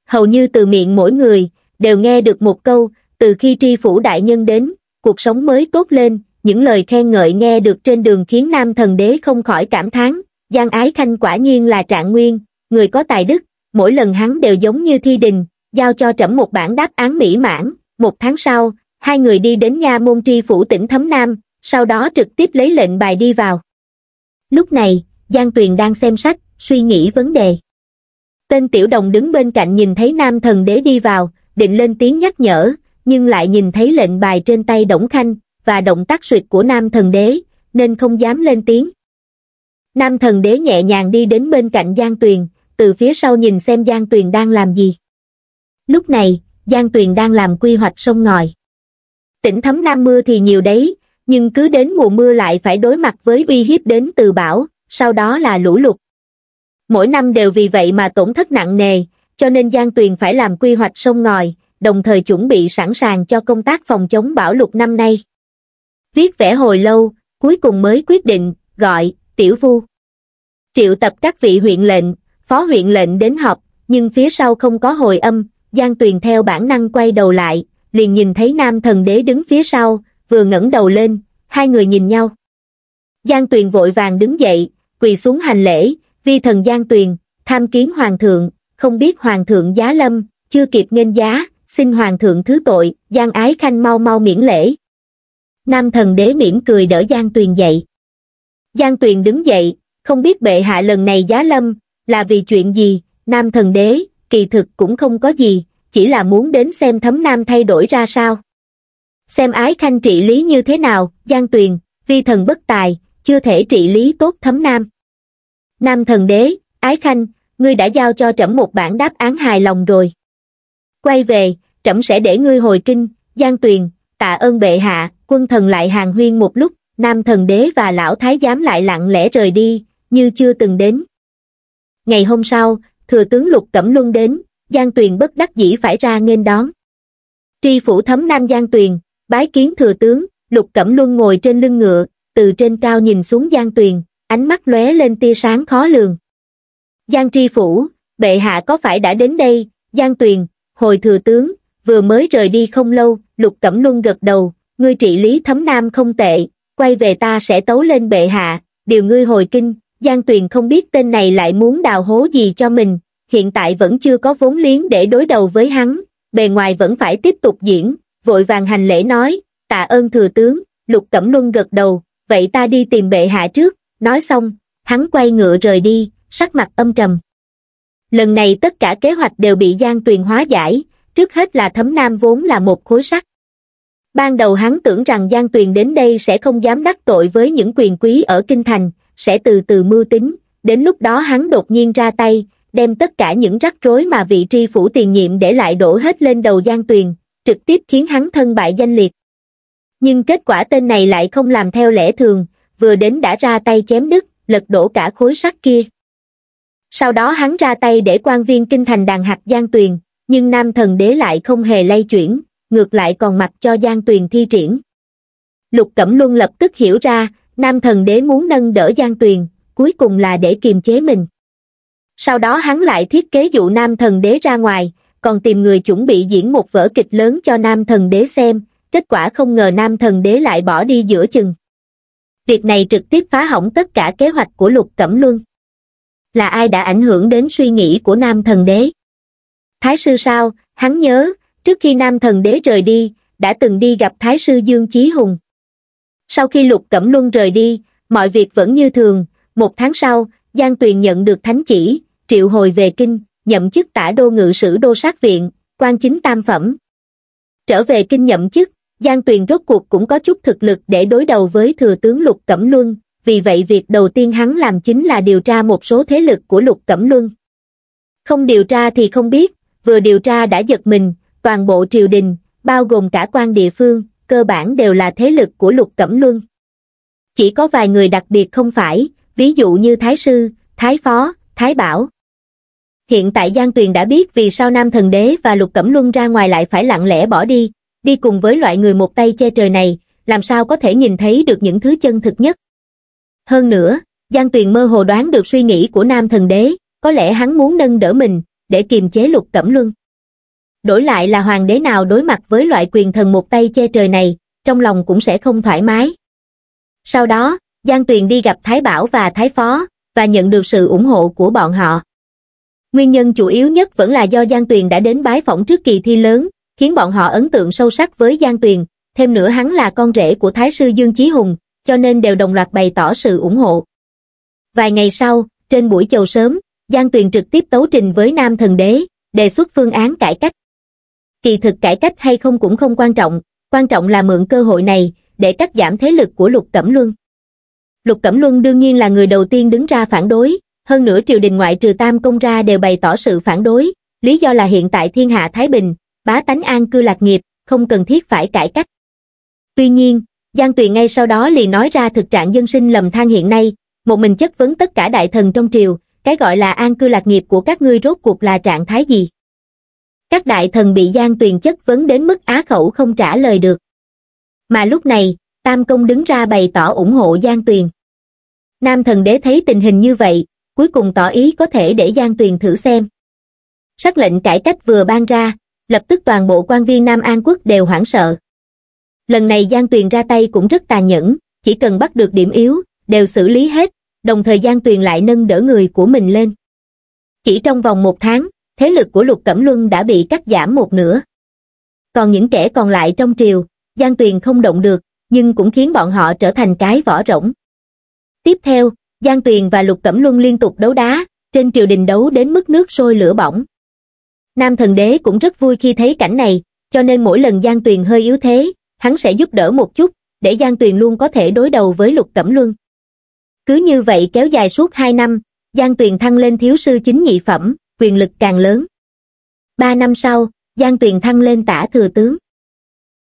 Hầu như từ miệng mỗi người, đều nghe được một câu, từ khi tri phủ đại nhân đến, cuộc sống mới tốt lên, những lời khen ngợi nghe được trên đường khiến nam thần đế không khỏi cảm thán Giang Ái Khanh quả nhiên là trạng nguyên, người có tài đức, mỗi lần hắn đều giống như thi đình, giao cho trẫm một bản đáp án mỹ mãn một tháng sau hai người đi đến nha môn tri phủ tỉnh thấm nam sau đó trực tiếp lấy lệnh bài đi vào lúc này giang tuyền đang xem sách suy nghĩ vấn đề tên tiểu đồng đứng bên cạnh nhìn thấy nam thần đế đi vào định lên tiếng nhắc nhở nhưng lại nhìn thấy lệnh bài trên tay đổng khanh và động tác suyệt của nam thần đế nên không dám lên tiếng nam thần đế nhẹ nhàng đi đến bên cạnh giang tuyền từ phía sau nhìn xem giang tuyền đang làm gì Lúc này, Giang Tuyền đang làm quy hoạch sông ngòi. Tỉnh thấm Nam mưa thì nhiều đấy, nhưng cứ đến mùa mưa lại phải đối mặt với uy hiếp đến từ bão, sau đó là lũ lụt. Mỗi năm đều vì vậy mà tổn thất nặng nề, cho nên Giang Tuyền phải làm quy hoạch sông ngòi, đồng thời chuẩn bị sẵn sàng cho công tác phòng chống bão lụt năm nay. Viết vẽ hồi lâu, cuối cùng mới quyết định, gọi, tiểu vu. Triệu tập các vị huyện lệnh, phó huyện lệnh đến họp, nhưng phía sau không có hồi âm, Giang Tuyền theo bản năng quay đầu lại, liền nhìn thấy nam thần đế đứng phía sau, vừa ngẩng đầu lên, hai người nhìn nhau. Giang Tuyền vội vàng đứng dậy, quỳ xuống hành lễ, vi thần Giang Tuyền, tham kiến Hoàng thượng, không biết Hoàng thượng giá lâm, chưa kịp nghênh giá, xin Hoàng thượng thứ tội, Giang Ái Khanh mau mau miễn lễ. Nam thần đế mỉm cười đỡ Giang Tuyền dậy. Giang Tuyền đứng dậy, không biết bệ hạ lần này giá lâm, là vì chuyện gì, Nam thần đế, kỳ thực cũng không có gì, chỉ là muốn đến xem thấm nam thay đổi ra sao. Xem ái khanh trị lý như thế nào, gian Tuyền, vi thần bất tài, chưa thể trị lý tốt thấm nam. Nam thần đế, ái khanh, ngươi đã giao cho trẫm một bản đáp án hài lòng rồi. Quay về, trẫm sẽ để ngươi hồi kinh, gian Tuyền, tạ ơn bệ hạ, quân thần lại hàng huyên một lúc, nam thần đế và lão thái giám lại lặng lẽ rời đi, như chưa từng đến. Ngày hôm sau, thừa tướng lục cẩm luân đến giang tuyền bất đắc dĩ phải ra nghênh đón tri phủ thấm nam giang tuyền bái kiến thừa tướng lục cẩm luân ngồi trên lưng ngựa từ trên cao nhìn xuống giang tuyền ánh mắt lóe lên tia sáng khó lường giang tri phủ bệ hạ có phải đã đến đây giang tuyền hồi thừa tướng vừa mới rời đi không lâu lục cẩm luân gật đầu ngươi trị lý thấm nam không tệ quay về ta sẽ tấu lên bệ hạ điều ngươi hồi kinh Giang Tuyền không biết tên này lại muốn đào hố gì cho mình, hiện tại vẫn chưa có vốn liếng để đối đầu với hắn, bề ngoài vẫn phải tiếp tục diễn, vội vàng hành lễ nói, tạ ơn thừa tướng, Lục Cẩm Luân gật đầu, vậy ta đi tìm bệ hạ trước, nói xong, hắn quay ngựa rời đi, sắc mặt âm trầm. Lần này tất cả kế hoạch đều bị Giang Tuyền hóa giải, trước hết là thấm nam vốn là một khối sắt. Ban đầu hắn tưởng rằng Giang Tuyền đến đây sẽ không dám đắc tội với những quyền quý ở Kinh Thành, sẽ từ từ mưu tính đến lúc đó hắn đột nhiên ra tay đem tất cả những rắc rối mà vị tri phủ tiền nhiệm để lại đổ hết lên đầu Giang Tuyền, trực tiếp khiến hắn thân bại danh liệt. Nhưng kết quả tên này lại không làm theo lẽ thường, vừa đến đã ra tay chém đứt, lật đổ cả khối sắt kia. Sau đó hắn ra tay để quan viên kinh thành đàn hạt Giang Tuyền, nhưng nam thần đế lại không hề lay chuyển, ngược lại còn mặc cho Giang Tuyền thi triển. Lục Cẩm Luân lập tức hiểu ra, Nam thần đế muốn nâng đỡ Giang Tuyền, cuối cùng là để kiềm chế mình. Sau đó hắn lại thiết kế dụ Nam thần đế ra ngoài, còn tìm người chuẩn bị diễn một vở kịch lớn cho Nam thần đế xem, kết quả không ngờ Nam thần đế lại bỏ đi giữa chừng. Việc này trực tiếp phá hỏng tất cả kế hoạch của Lục Cẩm Luân. Là ai đã ảnh hưởng đến suy nghĩ của Nam thần đế? Thái sư sao, hắn nhớ, trước khi Nam thần đế rời đi, đã từng đi gặp Thái sư Dương Chí Hùng sau khi lục cẩm luân rời đi mọi việc vẫn như thường một tháng sau giang tuyền nhận được thánh chỉ triệu hồi về kinh nhậm chức tả đô ngự sử đô sát viện quan chính tam phẩm trở về kinh nhậm chức giang tuyền rốt cuộc cũng có chút thực lực để đối đầu với thừa tướng lục cẩm luân vì vậy việc đầu tiên hắn làm chính là điều tra một số thế lực của lục cẩm luân không điều tra thì không biết vừa điều tra đã giật mình toàn bộ triều đình bao gồm cả quan địa phương cơ bản đều là thế lực của lục cẩm luân. Chỉ có vài người đặc biệt không phải, ví dụ như Thái Sư, Thái Phó, Thái Bảo. Hiện tại Giang Tuyền đã biết vì sao Nam Thần Đế và Lục Cẩm Luân ra ngoài lại phải lặng lẽ bỏ đi, đi cùng với loại người một tay che trời này, làm sao có thể nhìn thấy được những thứ chân thực nhất. Hơn nữa, Giang Tuyền mơ hồ đoán được suy nghĩ của Nam Thần Đế, có lẽ hắn muốn nâng đỡ mình, để kiềm chế Lục Cẩm Luân đổi lại là hoàng đế nào đối mặt với loại quyền thần một tay che trời này, trong lòng cũng sẽ không thoải mái. Sau đó, Giang Tuyền đi gặp Thái Bảo và Thái Phó, và nhận được sự ủng hộ của bọn họ. Nguyên nhân chủ yếu nhất vẫn là do Giang Tuyền đã đến bái phỏng trước kỳ thi lớn, khiến bọn họ ấn tượng sâu sắc với Giang Tuyền, thêm nữa hắn là con rể của Thái sư Dương Chí Hùng, cho nên đều đồng loạt bày tỏ sự ủng hộ. Vài ngày sau, trên buổi chầu sớm, Giang Tuyền trực tiếp tấu trình với Nam Thần Đế, đề xuất phương án cải cách kỳ thực cải cách hay không cũng không quan trọng quan trọng là mượn cơ hội này để cắt giảm thế lực của lục cẩm luân lục cẩm luân đương nhiên là người đầu tiên đứng ra phản đối hơn nữa triều đình ngoại trừ tam công ra đều bày tỏ sự phản đối lý do là hiện tại thiên hạ thái bình bá tánh an cư lạc nghiệp không cần thiết phải cải cách tuy nhiên giang tuyền ngay sau đó liền nói ra thực trạng dân sinh lầm than hiện nay một mình chất vấn tất cả đại thần trong triều cái gọi là an cư lạc nghiệp của các ngươi rốt cuộc là trạng thái gì các đại thần bị Giang Tuyền chất vấn đến mức á khẩu không trả lời được. Mà lúc này, Tam Công đứng ra bày tỏ ủng hộ Giang Tuyền. Nam thần đế thấy tình hình như vậy, cuối cùng tỏ ý có thể để Giang Tuyền thử xem. Sắc lệnh cải cách vừa ban ra, lập tức toàn bộ quan viên Nam An quốc đều hoảng sợ. Lần này Giang Tuyền ra tay cũng rất tàn nhẫn, chỉ cần bắt được điểm yếu, đều xử lý hết, đồng thời Giang Tuyền lại nâng đỡ người của mình lên. Chỉ trong vòng một tháng, thế lực của Lục Cẩm Luân đã bị cắt giảm một nửa. Còn những kẻ còn lại trong triều, Giang Tuyền không động được, nhưng cũng khiến bọn họ trở thành cái vỏ rỗng. Tiếp theo, Giang Tuyền và Lục Cẩm Luân liên tục đấu đá, trên triều đình đấu đến mức nước sôi lửa bỏng. Nam thần đế cũng rất vui khi thấy cảnh này, cho nên mỗi lần Giang Tuyền hơi yếu thế, hắn sẽ giúp đỡ một chút, để Giang Tuyền luôn có thể đối đầu với Lục Cẩm Luân. Cứ như vậy kéo dài suốt 2 năm, Giang Tuyền thăng lên thiếu sư chính nhị phẩm, quyền lực càng lớn ba năm sau giang tuyền thăng lên tả thừa tướng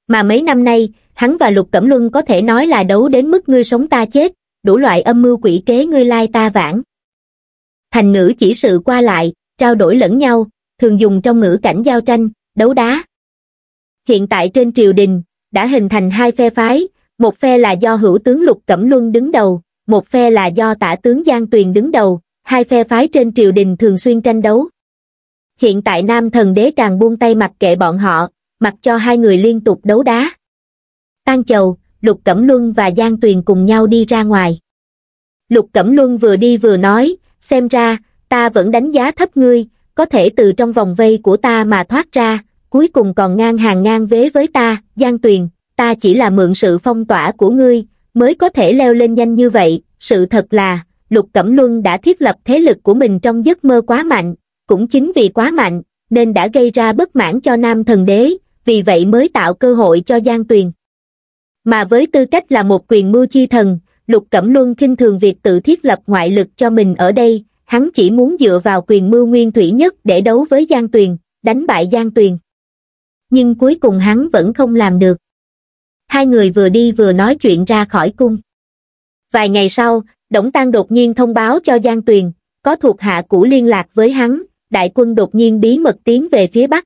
mà mấy năm nay hắn và lục cẩm luân có thể nói là đấu đến mức ngươi sống ta chết đủ loại âm mưu quỷ kế ngươi lai ta vãng thành ngữ chỉ sự qua lại trao đổi lẫn nhau thường dùng trong ngữ cảnh giao tranh đấu đá hiện tại trên triều đình đã hình thành hai phe phái một phe là do hữu tướng lục cẩm luân đứng đầu một phe là do tả tướng giang tuyền đứng đầu hai phe phái trên triều đình thường xuyên tranh đấu. Hiện tại Nam thần đế càng buông tay mặc kệ bọn họ, mặc cho hai người liên tục đấu đá. Tan Chầu, Lục Cẩm Luân và Giang Tuyền cùng nhau đi ra ngoài. Lục Cẩm Luân vừa đi vừa nói, xem ra, ta vẫn đánh giá thấp ngươi, có thể từ trong vòng vây của ta mà thoát ra, cuối cùng còn ngang hàng ngang vế với ta, Giang Tuyền, ta chỉ là mượn sự phong tỏa của ngươi, mới có thể leo lên nhanh như vậy, sự thật là, Lục Cẩm Luân đã thiết lập thế lực của mình trong giấc mơ quá mạnh, cũng chính vì quá mạnh, nên đã gây ra bất mãn cho Nam Thần Đế, vì vậy mới tạo cơ hội cho Giang Tuyền. Mà với tư cách là một quyền mưu chi thần, Lục Cẩm Luân kinh thường việc tự thiết lập ngoại lực cho mình ở đây, hắn chỉ muốn dựa vào quyền mưu nguyên thủy nhất để đấu với Giang Tuyền, đánh bại Giang Tuyền. Nhưng cuối cùng hắn vẫn không làm được. Hai người vừa đi vừa nói chuyện ra khỏi cung. Vài ngày sau, Đổng Tăng đột nhiên thông báo cho Giang Tuyền, có thuộc hạ cũ liên lạc với hắn, đại quân đột nhiên bí mật tiến về phía Bắc.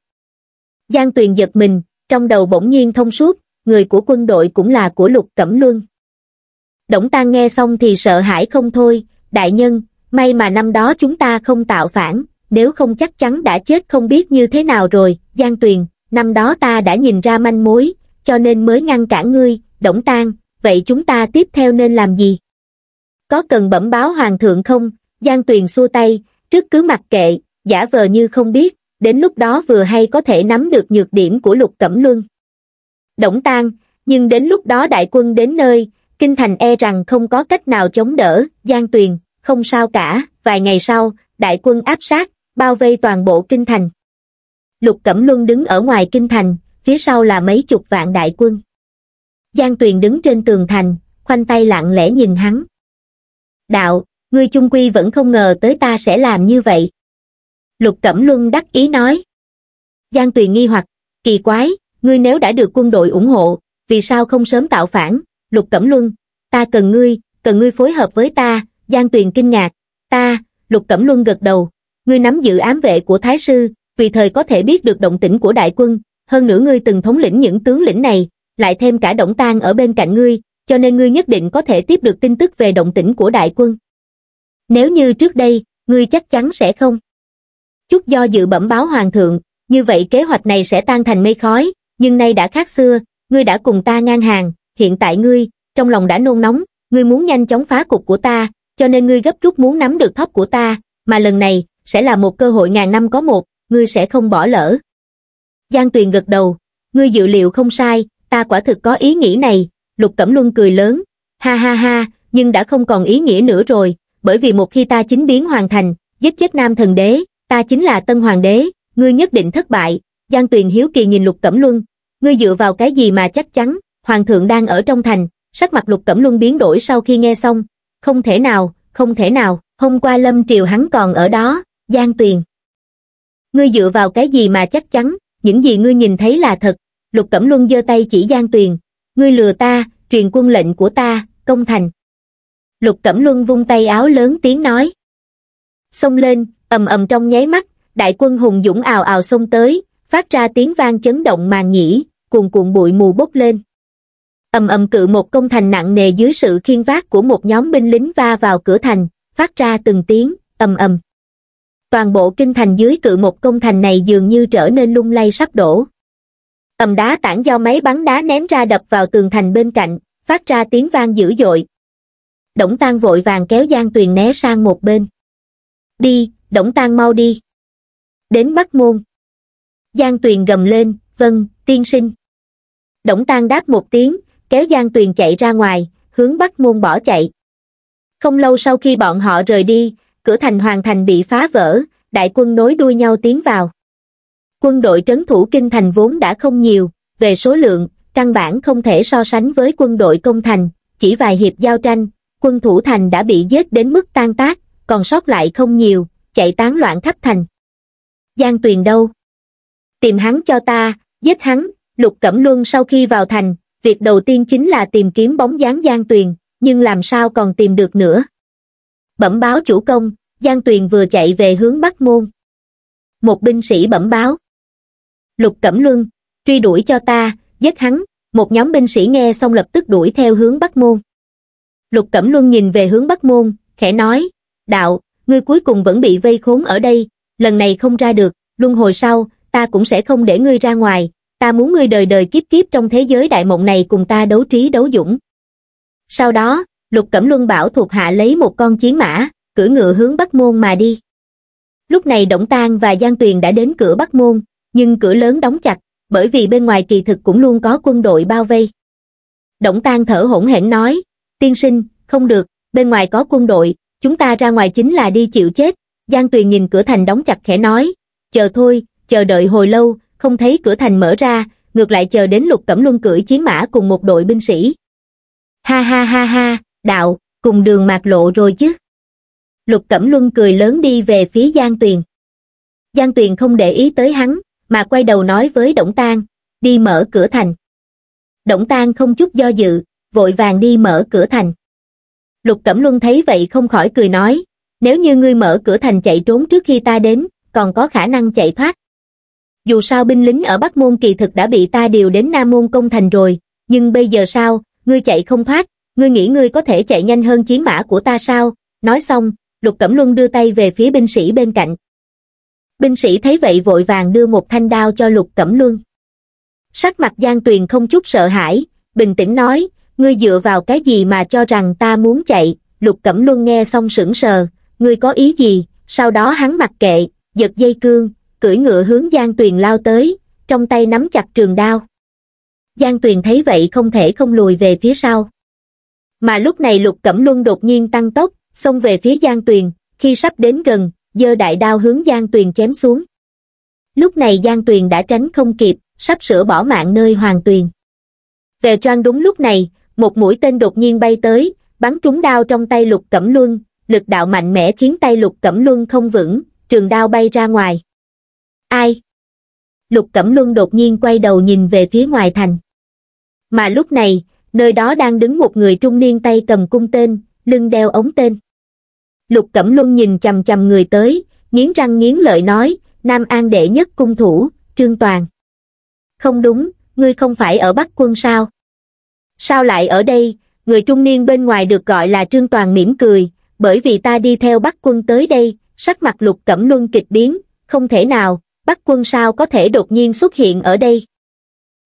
Giang Tuyền giật mình, trong đầu bỗng nhiên thông suốt, người của quân đội cũng là của Lục Cẩm Luân. Đổng Tăng nghe xong thì sợ hãi không thôi, đại nhân, may mà năm đó chúng ta không tạo phản, nếu không chắc chắn đã chết không biết như thế nào rồi, Giang Tuyền, năm đó ta đã nhìn ra manh mối, cho nên mới ngăn cản ngươi, Đổng Tăng, vậy chúng ta tiếp theo nên làm gì? có cần bẩm báo hoàng thượng không giang tuyền xua tay trước cứ mặc kệ giả vờ như không biết đến lúc đó vừa hay có thể nắm được nhược điểm của lục cẩm luân đổng tan nhưng đến lúc đó đại quân đến nơi kinh thành e rằng không có cách nào chống đỡ giang tuyền không sao cả vài ngày sau đại quân áp sát bao vây toàn bộ kinh thành lục cẩm luân đứng ở ngoài kinh thành phía sau là mấy chục vạn đại quân giang tuyền đứng trên tường thành khoanh tay lặng lẽ nhìn hắn đạo ngươi chung quy vẫn không ngờ tới ta sẽ làm như vậy lục cẩm luân đắc ý nói giang tùy nghi hoặc kỳ quái ngươi nếu đã được quân đội ủng hộ vì sao không sớm tạo phản lục cẩm luân ta cần ngươi cần ngươi phối hợp với ta giang tuyền kinh ngạc ta lục cẩm luân gật đầu ngươi nắm giữ ám vệ của thái sư vì thời có thể biết được động tĩnh của đại quân hơn nữa ngươi từng thống lĩnh những tướng lĩnh này lại thêm cả động tan ở bên cạnh ngươi cho nên ngươi nhất định có thể tiếp được tin tức về động tĩnh của đại quân. Nếu như trước đây, ngươi chắc chắn sẽ không. Chút do dự bẩm báo hoàng thượng, như vậy kế hoạch này sẽ tan thành mây khói, nhưng nay đã khác xưa, ngươi đã cùng ta ngang hàng, hiện tại ngươi, trong lòng đã nôn nóng, ngươi muốn nhanh chóng phá cục của ta, cho nên ngươi gấp rút muốn nắm được thóp của ta, mà lần này, sẽ là một cơ hội ngàn năm có một, ngươi sẽ không bỏ lỡ. Giang Tuyền gật đầu, ngươi dự liệu không sai, ta quả thực có ý nghĩ này, lục cẩm luân cười lớn ha ha ha nhưng đã không còn ý nghĩa nữa rồi bởi vì một khi ta chính biến hoàn thành giết chết nam thần đế ta chính là tân hoàng đế ngươi nhất định thất bại giang tuyền hiếu kỳ nhìn lục cẩm luân ngươi dựa vào cái gì mà chắc chắn hoàng thượng đang ở trong thành sắc mặt lục cẩm luân biến đổi sau khi nghe xong không thể nào không thể nào hôm qua lâm triều hắn còn ở đó giang tuyền ngươi dựa vào cái gì mà chắc chắn những gì ngươi nhìn thấy là thật lục cẩm luân giơ tay chỉ giang tuyền ngươi lừa ta truyền quân lệnh của ta công thành lục cẩm luân vung tay áo lớn tiếng nói xông lên ầm ầm trong nháy mắt đại quân hùng dũng ào ào xông tới phát ra tiếng vang chấn động màn nhĩ cuồn cuộn bụi mù bốc lên ầm ầm cự một công thành nặng nề dưới sự khiên vác của một nhóm binh lính va vào cửa thành phát ra từng tiếng ầm ầm toàn bộ kinh thành dưới cự một công thành này dường như trở nên lung lay sắp đổ ầm đá tảng do máy bắn đá ném ra đập vào tường thành bên cạnh phát ra tiếng vang dữ dội đổng tang vội vàng kéo giang tuyền né sang một bên đi đổng tang mau đi đến bắc môn giang tuyền gầm lên vâng tiên sinh đổng tang đáp một tiếng kéo giang tuyền chạy ra ngoài hướng bắc môn bỏ chạy không lâu sau khi bọn họ rời đi cửa thành hoàng thành bị phá vỡ đại quân nối đuôi nhau tiến vào quân đội trấn thủ kinh thành vốn đã không nhiều, về số lượng, căn bản không thể so sánh với quân đội công thành, chỉ vài hiệp giao tranh, quân thủ thành đã bị giết đến mức tan tác, còn sót lại không nhiều, chạy tán loạn khắp thành. Giang Tuyền đâu? Tìm hắn cho ta, giết hắn, Lục Cẩm Luân sau khi vào thành, việc đầu tiên chính là tìm kiếm bóng dáng Giang Tuyền, nhưng làm sao còn tìm được nữa. Bẩm báo chủ công, Giang Tuyền vừa chạy về hướng Bắc Môn. Một binh sĩ bẩm báo lục cẩm luân truy đuổi cho ta giết hắn một nhóm binh sĩ nghe xong lập tức đuổi theo hướng bắc môn lục cẩm luân nhìn về hướng bắc môn khẽ nói đạo ngươi cuối cùng vẫn bị vây khốn ở đây lần này không ra được luân hồi sau ta cũng sẽ không để ngươi ra ngoài ta muốn ngươi đời đời kiếp kiếp trong thế giới đại mộng này cùng ta đấu trí đấu dũng sau đó lục cẩm luân bảo thuộc hạ lấy một con chiến mã cưỡi ngựa hướng bắc môn mà đi lúc này động tang và giang tuyền đã đến cửa bắc môn nhưng cửa lớn đóng chặt bởi vì bên ngoài kỳ thực cũng luôn có quân đội bao vây động tan thở hỗn hển nói tiên sinh không được bên ngoài có quân đội chúng ta ra ngoài chính là đi chịu chết giang tuyền nhìn cửa thành đóng chặt khẽ nói chờ thôi chờ đợi hồi lâu không thấy cửa thành mở ra ngược lại chờ đến lục cẩm luân cưỡi chiến mã cùng một đội binh sĩ ha ha ha ha đạo cùng đường mạc lộ rồi chứ lục cẩm luân cười lớn đi về phía giang tuyền giang tuyền không để ý tới hắn mà quay đầu nói với Đổng Tan, đi mở cửa thành. Đổng Tan không chút do dự, vội vàng đi mở cửa thành. Lục Cẩm Luân thấy vậy không khỏi cười nói, nếu như ngươi mở cửa thành chạy trốn trước khi ta đến, còn có khả năng chạy thoát. Dù sao binh lính ở Bắc Môn kỳ thực đã bị ta điều đến Nam Môn công thành rồi, nhưng bây giờ sao, ngươi chạy không thoát, ngươi nghĩ ngươi có thể chạy nhanh hơn chiến mã của ta sao? Nói xong, Lục Cẩm Luân đưa tay về phía binh sĩ bên cạnh, Binh sĩ thấy vậy vội vàng đưa một thanh đao cho Lục Cẩm Luân. Sắc mặt Giang Tuyền không chút sợ hãi, bình tĩnh nói, ngươi dựa vào cái gì mà cho rằng ta muốn chạy, Lục Cẩm Luân nghe xong sững sờ, ngươi có ý gì, sau đó hắn mặc kệ, giật dây cương, cưỡi ngựa hướng Giang Tuyền lao tới, trong tay nắm chặt trường đao. Giang Tuyền thấy vậy không thể không lùi về phía sau. Mà lúc này Lục Cẩm Luân đột nhiên tăng tốc, xông về phía Giang Tuyền, khi sắp đến gần, dơ đại đao hướng Giang Tuyền chém xuống. Lúc này Giang Tuyền đã tránh không kịp, sắp sửa bỏ mạng nơi Hoàng Tuyền. Về choang đúng lúc này, một mũi tên đột nhiên bay tới, bắn trúng đao trong tay Lục Cẩm Luân, lực đạo mạnh mẽ khiến tay Lục Cẩm Luân không vững, trường đao bay ra ngoài. Ai? Lục Cẩm Luân đột nhiên quay đầu nhìn về phía ngoài thành. Mà lúc này, nơi đó đang đứng một người trung niên tay cầm cung tên, lưng đeo ống tên lục cẩm luân nhìn chằm chằm người tới nghiến răng nghiến lợi nói nam an đệ nhất cung thủ trương toàn không đúng ngươi không phải ở bắc quân sao sao lại ở đây người trung niên bên ngoài được gọi là trương toàn mỉm cười bởi vì ta đi theo bắc quân tới đây sắc mặt lục cẩm luân kịch biến không thể nào bắc quân sao có thể đột nhiên xuất hiện ở đây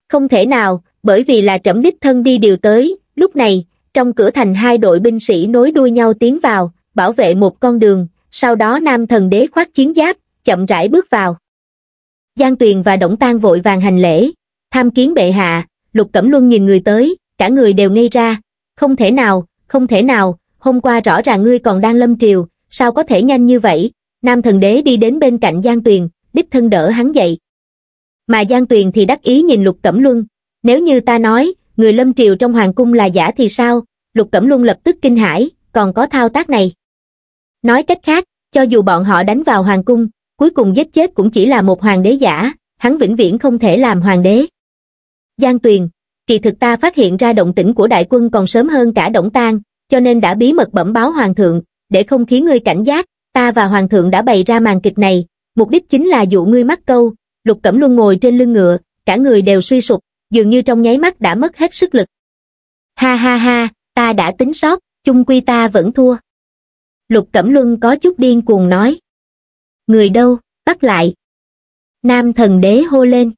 không thể nào bởi vì là trẫm đích thân đi điều tới lúc này trong cửa thành hai đội binh sĩ nối đuôi nhau tiến vào bảo vệ một con đường, sau đó nam thần đế khoác chiến giáp, chậm rãi bước vào. Giang Tuyền và Đổng Tan vội vàng hành lễ, tham kiến bệ hạ, Lục Cẩm Luân nhìn người tới, cả người đều ngây ra, không thể nào, không thể nào, hôm qua rõ ràng ngươi còn đang lâm triều, sao có thể nhanh như vậy, nam thần đế đi đến bên cạnh Giang Tuyền, đích thân đỡ hắn dậy. Mà Giang Tuyền thì đắc ý nhìn Lục Cẩm Luân, nếu như ta nói, người lâm triều trong hoàng cung là giả thì sao, Lục Cẩm Luân lập tức kinh hãi, còn có thao tác này. Nói cách khác, cho dù bọn họ đánh vào hoàng cung, cuối cùng giết chết cũng chỉ là một hoàng đế giả, hắn vĩnh viễn không thể làm hoàng đế. Giang Tuyền, kỳ thực ta phát hiện ra động tĩnh của đại quân còn sớm hơn cả Đổng Tang, cho nên đã bí mật bẩm báo hoàng thượng, để không khiến ngươi cảnh giác, ta và hoàng thượng đã bày ra màn kịch này, mục đích chính là dụ ngươi mắc câu. Lục Cẩm luôn ngồi trên lưng ngựa, cả người đều suy sụp, dường như trong nháy mắt đã mất hết sức lực. Ha ha ha, ta đã tính sót, chung quy ta vẫn thua lục cẩm luân có chút điên cuồng nói người đâu bắt lại nam thần đế hô lên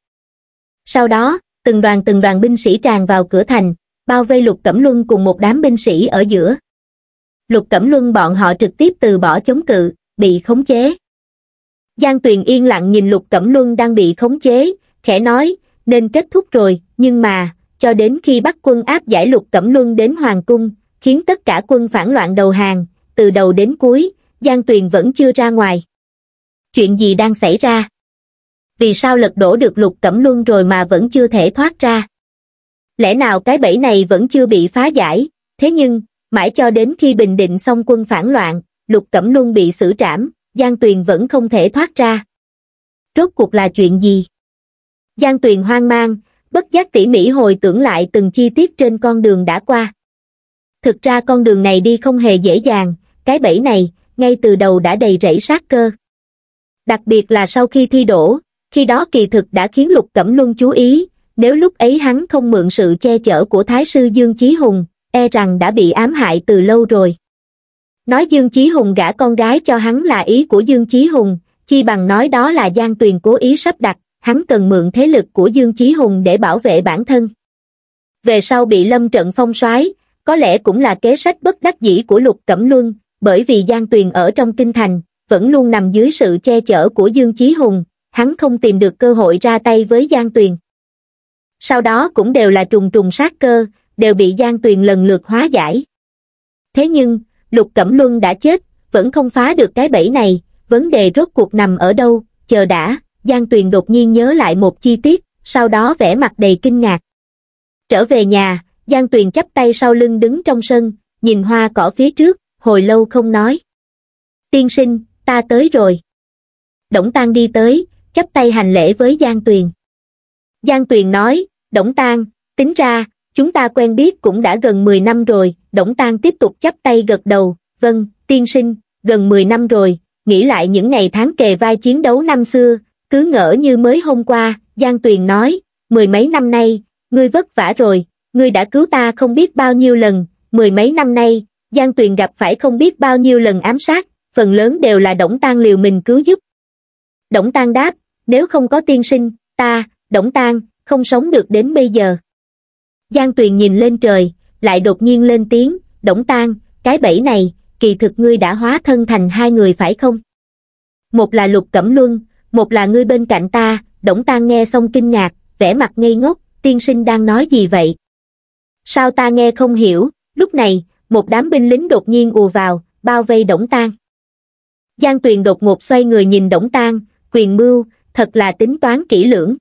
sau đó từng đoàn từng đoàn binh sĩ tràn vào cửa thành bao vây lục cẩm luân cùng một đám binh sĩ ở giữa lục cẩm luân bọn họ trực tiếp từ bỏ chống cự bị khống chế giang tuyền yên lặng nhìn lục cẩm luân đang bị khống chế khẽ nói nên kết thúc rồi nhưng mà cho đến khi bắt quân áp giải lục cẩm luân đến hoàng cung khiến tất cả quân phản loạn đầu hàng từ đầu đến cuối, Giang Tuyền vẫn chưa ra ngoài. Chuyện gì đang xảy ra? Vì sao lật đổ được lục cẩm luân rồi mà vẫn chưa thể thoát ra? Lẽ nào cái bẫy này vẫn chưa bị phá giải? Thế nhưng, mãi cho đến khi Bình Định xong quân phản loạn, lục cẩm luân bị xử trảm, Giang Tuyền vẫn không thể thoát ra. Rốt cuộc là chuyện gì? Giang Tuyền hoang mang, bất giác tỉ mỉ hồi tưởng lại từng chi tiết trên con đường đã qua. Thực ra con đường này đi không hề dễ dàng, cái bẫy này, ngay từ đầu đã đầy rẫy sát cơ. Đặc biệt là sau khi thi đổ, khi đó kỳ thực đã khiến Lục Cẩm Luân chú ý, nếu lúc ấy hắn không mượn sự che chở của Thái sư Dương Chí Hùng, e rằng đã bị ám hại từ lâu rồi. Nói Dương Chí Hùng gả con gái cho hắn là ý của Dương Chí Hùng, chi bằng nói đó là Giang Tuyền cố ý sắp đặt, hắn cần mượn thế lực của Dương Chí Hùng để bảo vệ bản thân. Về sau bị Lâm Trận phong soái, có lẽ cũng là kế sách bất đắc dĩ của Lục Cẩm Luân, bởi vì Giang Tuyền ở trong kinh thành, vẫn luôn nằm dưới sự che chở của Dương Chí Hùng, hắn không tìm được cơ hội ra tay với Giang Tuyền. Sau đó cũng đều là trùng trùng sát cơ, đều bị Giang Tuyền lần lượt hóa giải. Thế nhưng, Lục Cẩm Luân đã chết, vẫn không phá được cái bẫy này, vấn đề rốt cuộc nằm ở đâu, chờ đã, Giang Tuyền đột nhiên nhớ lại một chi tiết, sau đó vẻ mặt đầy kinh ngạc. Trở về nhà, Giang Tuyền chắp tay sau lưng đứng trong sân, nhìn hoa cỏ phía trước, hồi lâu không nói. Tiên sinh, ta tới rồi. Đổng Tăng đi tới, chấp tay hành lễ với Giang Tuyền. Giang Tuyền nói, Đổng Tăng, tính ra, chúng ta quen biết cũng đã gần 10 năm rồi, Đổng Tăng tiếp tục chấp tay gật đầu, vâng, tiên sinh, gần 10 năm rồi, nghĩ lại những ngày tháng kề vai chiến đấu năm xưa, cứ ngỡ như mới hôm qua, Giang Tuyền nói, mười mấy năm nay, ngươi vất vả rồi, ngươi đã cứu ta không biết bao nhiêu lần, mười mấy năm nay, Giang Tuyền gặp phải không biết bao nhiêu lần ám sát, phần lớn đều là Đổng Tăng liều mình cứu giúp. Đổng Tăng đáp, nếu không có tiên sinh, ta, Đổng Tăng, không sống được đến bây giờ. Giang Tuyền nhìn lên trời, lại đột nhiên lên tiếng, Đổng Tăng, cái bẫy này, kỳ thực ngươi đã hóa thân thành hai người phải không? Một là Lục Cẩm Luân, một là ngươi bên cạnh ta, Đổng Tăng nghe xong kinh ngạc, vẻ mặt ngây ngốc, tiên sinh đang nói gì vậy? Sao ta nghe không hiểu, lúc này, một đám binh lính đột nhiên ùa vào bao vây đổng tan giang tuyền đột ngột xoay người nhìn đổng tan quyền mưu thật là tính toán kỹ lưỡng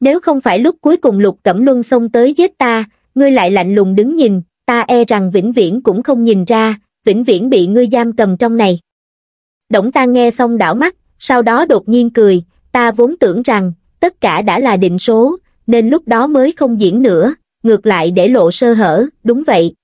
nếu không phải lúc cuối cùng lục cẩm luân xông tới giết ta ngươi lại lạnh lùng đứng nhìn ta e rằng vĩnh viễn cũng không nhìn ra vĩnh viễn bị ngươi giam cầm trong này đổng tan nghe xong đảo mắt sau đó đột nhiên cười ta vốn tưởng rằng tất cả đã là định số nên lúc đó mới không diễn nữa ngược lại để lộ sơ hở đúng vậy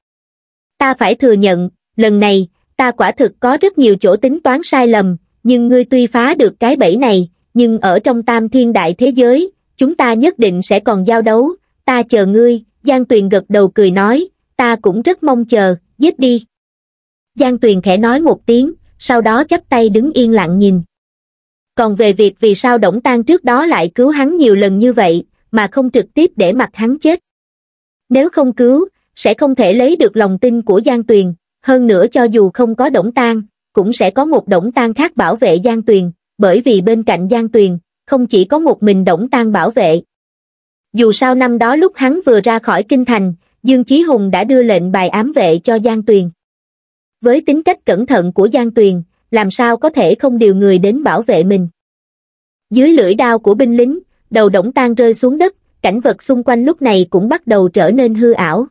ta phải thừa nhận, lần này, ta quả thực có rất nhiều chỗ tính toán sai lầm, nhưng ngươi tuy phá được cái bẫy này, nhưng ở trong tam thiên đại thế giới, chúng ta nhất định sẽ còn giao đấu, ta chờ ngươi, Giang Tuyền gật đầu cười nói, ta cũng rất mong chờ, giết đi. Giang Tuyền khẽ nói một tiếng, sau đó chắp tay đứng yên lặng nhìn. Còn về việc vì sao Đổng Tan trước đó lại cứu hắn nhiều lần như vậy, mà không trực tiếp để mặt hắn chết. Nếu không cứu, sẽ không thể lấy được lòng tin của Giang Tuyền, hơn nữa cho dù không có Đổng Tan, cũng sẽ có một Đổng Tan khác bảo vệ Giang Tuyền, bởi vì bên cạnh Giang Tuyền, không chỉ có một mình Đổng Tan bảo vệ. Dù sao năm đó lúc hắn vừa ra khỏi kinh thành, Dương Chí Hùng đã đưa lệnh bài ám vệ cho Giang Tuyền. Với tính cách cẩn thận của Giang Tuyền, làm sao có thể không điều người đến bảo vệ mình. Dưới lưỡi đao của binh lính, đầu Đổng Tan rơi xuống đất, cảnh vật xung quanh lúc này cũng bắt đầu trở nên hư ảo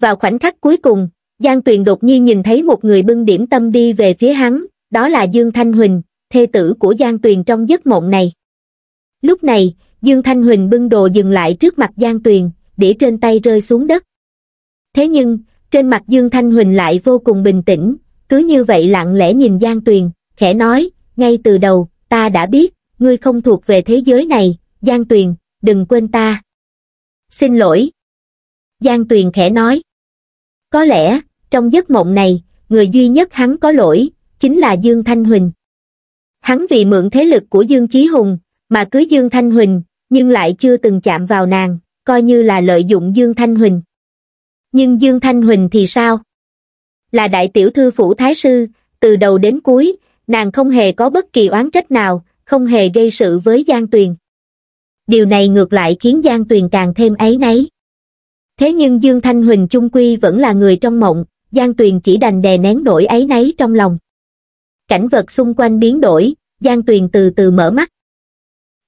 vào khoảnh khắc cuối cùng giang tuyền đột nhiên nhìn thấy một người bưng điểm tâm đi về phía hắn đó là dương thanh huỳnh thê tử của giang tuyền trong giấc mộng này lúc này dương thanh huỳnh bưng đồ dừng lại trước mặt giang tuyền đĩa trên tay rơi xuống đất thế nhưng trên mặt dương thanh huỳnh lại vô cùng bình tĩnh cứ như vậy lặng lẽ nhìn giang tuyền khẽ nói ngay từ đầu ta đã biết ngươi không thuộc về thế giới này giang tuyền đừng quên ta xin lỗi giang tuyền khẽ nói có lẽ, trong giấc mộng này, người duy nhất hắn có lỗi, chính là Dương Thanh Huỳnh. Hắn vì mượn thế lực của Dương Chí Hùng, mà cưới Dương Thanh Huỳnh, nhưng lại chưa từng chạm vào nàng, coi như là lợi dụng Dương Thanh Huỳnh. Nhưng Dương Thanh Huỳnh thì sao? Là đại tiểu thư phủ thái sư, từ đầu đến cuối, nàng không hề có bất kỳ oán trách nào, không hề gây sự với Giang Tuyền. Điều này ngược lại khiến Giang Tuyền càng thêm ấy nấy. Thế nhưng Dương Thanh Huỳnh Trung Quy vẫn là người trong mộng, Giang Tuyền chỉ đành đè nén nổi ấy nấy trong lòng. Cảnh vật xung quanh biến đổi, Giang Tuyền từ từ mở mắt.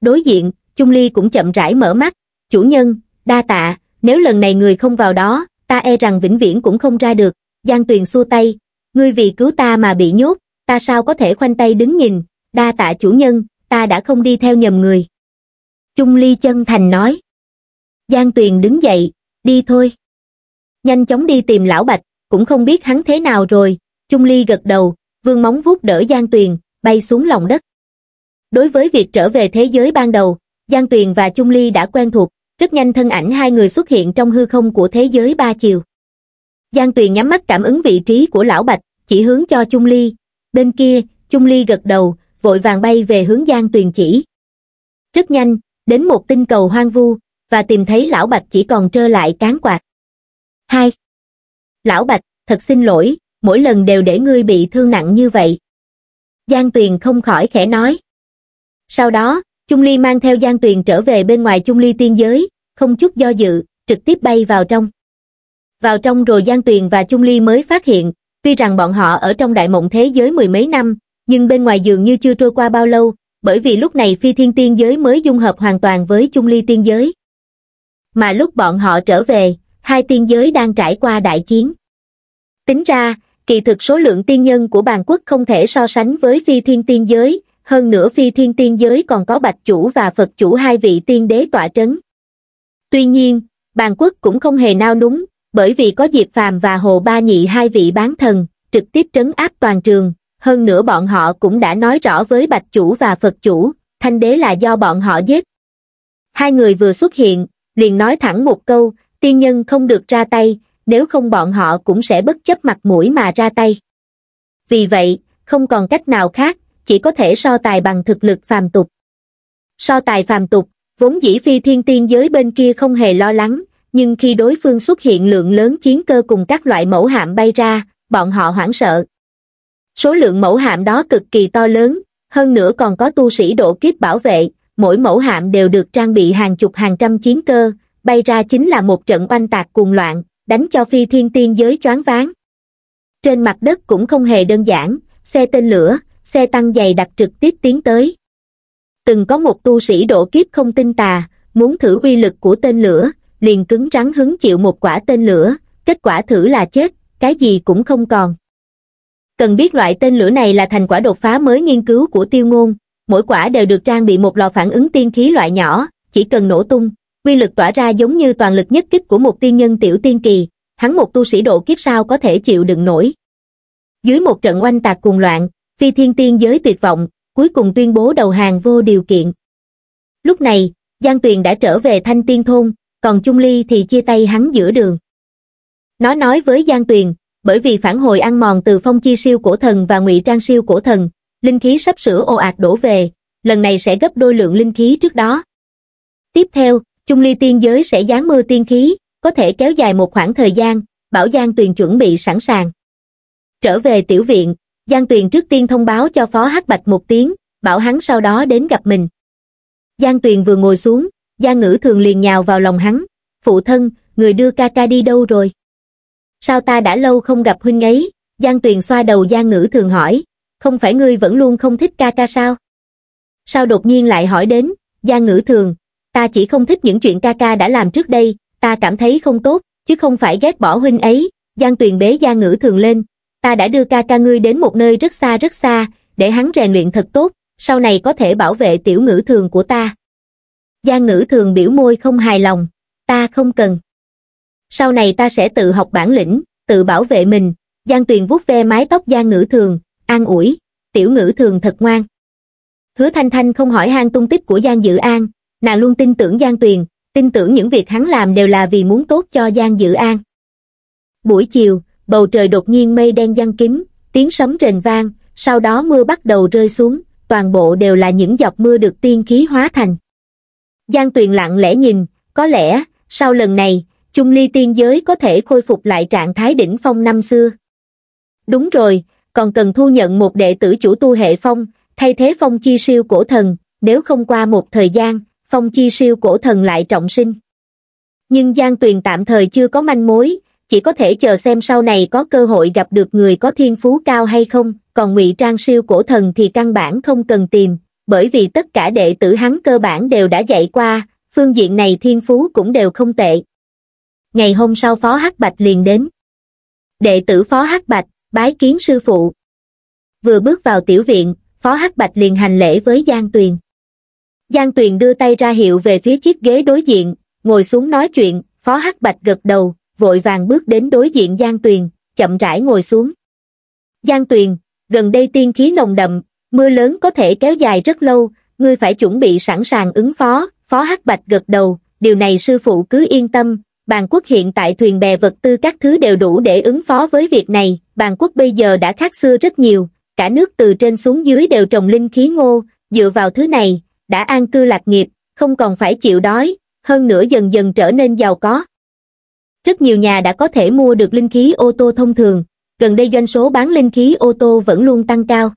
Đối diện, Trung Ly cũng chậm rãi mở mắt, chủ nhân, đa tạ, nếu lần này người không vào đó, ta e rằng vĩnh viễn cũng không ra được. Giang Tuyền xua tay, ngươi vì cứu ta mà bị nhốt, ta sao có thể khoanh tay đứng nhìn, đa tạ chủ nhân, ta đã không đi theo nhầm người. Trung Ly chân thành nói. Giang Tuyền đứng dậy, đi thôi. Nhanh chóng đi tìm lão Bạch, cũng không biết hắn thế nào rồi, Trung Ly gật đầu, vương móng vuốt đỡ Giang Tuyền, bay xuống lòng đất. Đối với việc trở về thế giới ban đầu, Giang Tuyền và Trung Ly đã quen thuộc, rất nhanh thân ảnh hai người xuất hiện trong hư không của thế giới ba chiều. Giang Tuyền nhắm mắt cảm ứng vị trí của lão Bạch, chỉ hướng cho Trung Ly. Bên kia, Trung Ly gật đầu, vội vàng bay về hướng Giang Tuyền chỉ. Rất nhanh, đến một tinh cầu hoang vu, và tìm thấy lão bạch chỉ còn trơ lại cán quạt. hai Lão bạch, thật xin lỗi, mỗi lần đều để ngươi bị thương nặng như vậy. Giang Tuyền không khỏi khẽ nói. Sau đó, Trung Ly mang theo Giang Tuyền trở về bên ngoài Trung Ly tiên giới, không chút do dự, trực tiếp bay vào trong. Vào trong rồi Giang Tuyền và Trung Ly mới phát hiện, tuy rằng bọn họ ở trong đại mộng thế giới mười mấy năm, nhưng bên ngoài dường như chưa trôi qua bao lâu, bởi vì lúc này phi thiên tiên giới mới dung hợp hoàn toàn với Trung Ly tiên giới mà lúc bọn họ trở về, hai tiên giới đang trải qua đại chiến. Tính ra, kỳ thực số lượng tiên nhân của bàn quốc không thể so sánh với phi thiên tiên giới, hơn nữa phi thiên tiên giới còn có bạch chủ và phật chủ hai vị tiên đế tọa trấn. Tuy nhiên, bàn quốc cũng không hề nao núng, bởi vì có Diệp Phàm và Hồ Ba Nhị hai vị bán thần, trực tiếp trấn áp toàn trường, hơn nữa bọn họ cũng đã nói rõ với bạch chủ và phật chủ, thanh đế là do bọn họ giết. Hai người vừa xuất hiện, liền nói thẳng một câu tiên nhân không được ra tay nếu không bọn họ cũng sẽ bất chấp mặt mũi mà ra tay vì vậy không còn cách nào khác chỉ có thể so tài bằng thực lực phàm tục so tài phàm tục vốn dĩ phi thiên tiên giới bên kia không hề lo lắng nhưng khi đối phương xuất hiện lượng lớn chiến cơ cùng các loại mẫu hạm bay ra bọn họ hoảng sợ số lượng mẫu hạm đó cực kỳ to lớn hơn nữa còn có tu sĩ độ kiếp bảo vệ mỗi mẫu hạm đều được trang bị hàng chục hàng trăm chiến cơ, bay ra chính là một trận oanh tạc cuồng loạn, đánh cho phi thiên tiên giới choáng váng. Trên mặt đất cũng không hề đơn giản, xe tên lửa, xe tăng dày đặc trực tiếp tiến tới. Từng có một tu sĩ độ kiếp không tin tà, muốn thử uy lực của tên lửa, liền cứng rắn hứng chịu một quả tên lửa, kết quả thử là chết, cái gì cũng không còn. Cần biết loại tên lửa này là thành quả đột phá mới nghiên cứu của tiêu ngôn, mỗi quả đều được trang bị một lò phản ứng tiên khí loại nhỏ, chỉ cần nổ tung, quy lực tỏa ra giống như toàn lực nhất kích của một tiên nhân tiểu tiên kỳ, hắn một tu sĩ độ kiếp sao có thể chịu đựng nổi. Dưới một trận oanh tạc cùng loạn, phi thiên tiên giới tuyệt vọng, cuối cùng tuyên bố đầu hàng vô điều kiện. Lúc này, Giang Tuyền đã trở về thanh tiên thôn, còn Trung Ly thì chia tay hắn giữa đường. Nó nói với Giang Tuyền, bởi vì phản hồi ăn mòn từ phong chi siêu cổ thần và ngụy trang siêu cổ thần, linh khí sắp sửa ồ ạt đổ về, lần này sẽ gấp đôi lượng linh khí trước đó. Tiếp theo, chung ly tiên giới sẽ giáng mưa tiên khí, có thể kéo dài một khoảng thời gian, bảo Giang Tuyền chuẩn bị sẵn sàng. Trở về tiểu viện, Giang Tuyền trước tiên thông báo cho Phó Hắc Bạch một tiếng, bảo hắn sau đó đến gặp mình. Giang Tuyền vừa ngồi xuống, Giang Ngữ thường liền nhào vào lòng hắn, phụ thân, người đưa ca ca đi đâu rồi? Sao ta đã lâu không gặp huynh ấy? Giang Tuyền xoa đầu Giang Ngữ thường hỏi, không phải ngươi vẫn luôn không thích ca ca sao? Sao đột nhiên lại hỏi đến, gia ngữ thường, ta chỉ không thích những chuyện ca ca đã làm trước đây, ta cảm thấy không tốt, chứ không phải ghét bỏ huynh ấy, Giang Tuyền bế gia ngữ thường lên, ta đã đưa ca ca ngươi đến một nơi rất xa rất xa, để hắn rèn luyện thật tốt, sau này có thể bảo vệ tiểu ngữ thường của ta. Gia ngữ thường biểu môi không hài lòng, ta không cần. Sau này ta sẽ tự học bản lĩnh, tự bảo vệ mình, Giang Tuyền vuốt ve mái tóc Gia ngữ thường, an ủi tiểu ngữ thường thật ngoan hứa thanh thanh không hỏi han tung tích của giang dự an nàng luôn tin tưởng giang tuyền tin tưởng những việc hắn làm đều là vì muốn tốt cho giang dự an buổi chiều bầu trời đột nhiên mây đen giăng kín tiếng sấm rền vang sau đó mưa bắt đầu rơi xuống toàn bộ đều là những giọt mưa được tiên khí hóa thành giang tuyền lặng lẽ nhìn có lẽ sau lần này chung ly tiên giới có thể khôi phục lại trạng thái đỉnh phong năm xưa đúng rồi còn cần thu nhận một đệ tử chủ tu hệ phong, thay thế phong chi siêu cổ thần, nếu không qua một thời gian, phong chi siêu cổ thần lại trọng sinh. Nhưng Giang Tuyền tạm thời chưa có manh mối, chỉ có thể chờ xem sau này có cơ hội gặp được người có thiên phú cao hay không, còn ngụy trang siêu cổ thần thì căn bản không cần tìm, bởi vì tất cả đệ tử hắn cơ bản đều đã dạy qua, phương diện này thiên phú cũng đều không tệ. Ngày hôm sau Phó Hắc Bạch liền đến. Đệ tử Phó Hắc Bạch, bái kiến sư phụ. Vừa bước vào tiểu viện, Phó Hắc Bạch liền hành lễ với Giang Tuyền. Giang Tuyền đưa tay ra hiệu về phía chiếc ghế đối diện, ngồi xuống nói chuyện, Phó Hắc Bạch gật đầu, vội vàng bước đến đối diện Giang Tuyền, chậm rãi ngồi xuống. Giang Tuyền, gần đây tiên khí nồng đậm, mưa lớn có thể kéo dài rất lâu, ngươi phải chuẩn bị sẵn sàng ứng phó, Phó Hắc Bạch gật đầu, điều này sư phụ cứ yên tâm, bàn quốc hiện tại thuyền bè vật tư các thứ đều đủ để ứng phó với việc này, bàn quốc bây giờ đã khác xưa rất nhiều, cả nước từ trên xuống dưới đều trồng linh khí ngô, dựa vào thứ này, đã an cư lạc nghiệp, không còn phải chịu đói, hơn nữa dần dần trở nên giàu có. Rất nhiều nhà đã có thể mua được linh khí ô tô thông thường, gần đây doanh số bán linh khí ô tô vẫn luôn tăng cao.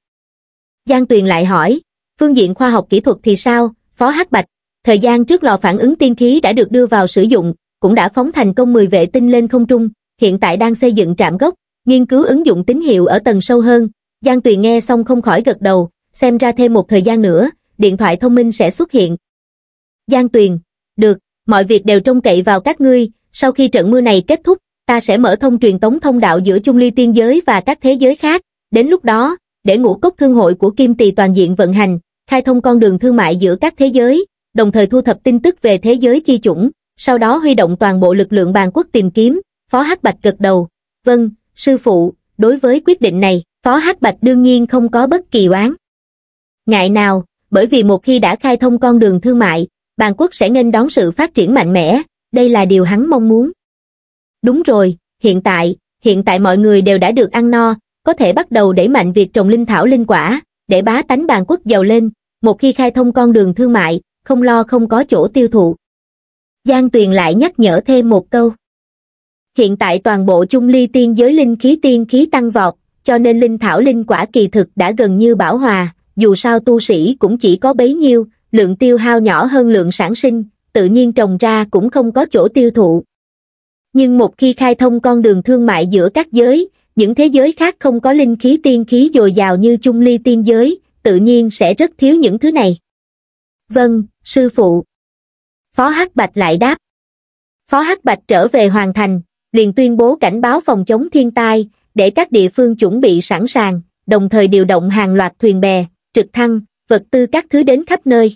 Giang Tuyền lại hỏi, phương diện khoa học kỹ thuật thì sao, Phó Hắc Bạch, thời gian trước lò phản ứng tiên khí đã được đưa vào sử dụng, cũng đã phóng thành công 10 vệ tinh lên không trung, hiện tại đang xây dựng trạm gốc, nghiên cứu ứng dụng tín hiệu ở tầng sâu hơn. Giang tuyền nghe xong không khỏi gật đầu, xem ra thêm một thời gian nữa, điện thoại thông minh sẽ xuất hiện. Giang Tuyền, được, mọi việc đều trông cậy vào các ngươi, sau khi trận mưa này kết thúc, ta sẽ mở thông truyền tống thông đạo giữa chung ly tiên giới và các thế giới khác, đến lúc đó, để ngũ cốc thương hội của Kim Tỳ toàn diện vận hành, khai thông con đường thương mại giữa các thế giới, đồng thời thu thập tin tức về thế giới chi chủng, sau đó huy động toàn bộ lực lượng bàn quốc tìm kiếm, Phó Hắc Bạch gật đầu, vâng, sư phụ, đối với quyết định này, Phó Hắc Bạch đương nhiên không có bất kỳ oán. Ngại nào, bởi vì một khi đã khai thông con đường thương mại, bàn quốc sẽ nên đón sự phát triển mạnh mẽ, đây là điều hắn mong muốn. Đúng rồi, hiện tại, hiện tại mọi người đều đã được ăn no, có thể bắt đầu đẩy mạnh việc trồng linh thảo linh quả, để bá tánh bàn quốc giàu lên, một khi khai thông con đường thương mại, không lo không có chỗ tiêu thụ, Giang Tuyền lại nhắc nhở thêm một câu. Hiện tại toàn bộ chung ly tiên giới linh khí tiên khí tăng vọt, cho nên linh thảo linh quả kỳ thực đã gần như bảo hòa, dù sao tu sĩ cũng chỉ có bấy nhiêu, lượng tiêu hao nhỏ hơn lượng sản sinh, tự nhiên trồng ra cũng không có chỗ tiêu thụ. Nhưng một khi khai thông con đường thương mại giữa các giới, những thế giới khác không có linh khí tiên khí dồi dào như chung ly tiên giới, tự nhiên sẽ rất thiếu những thứ này. Vâng, sư phụ. Phó Hắc Bạch lại đáp. Phó Hắc Bạch trở về hoàn thành, liền tuyên bố cảnh báo phòng chống thiên tai, để các địa phương chuẩn bị sẵn sàng, đồng thời điều động hàng loạt thuyền bè, trực thăng, vật tư các thứ đến khắp nơi.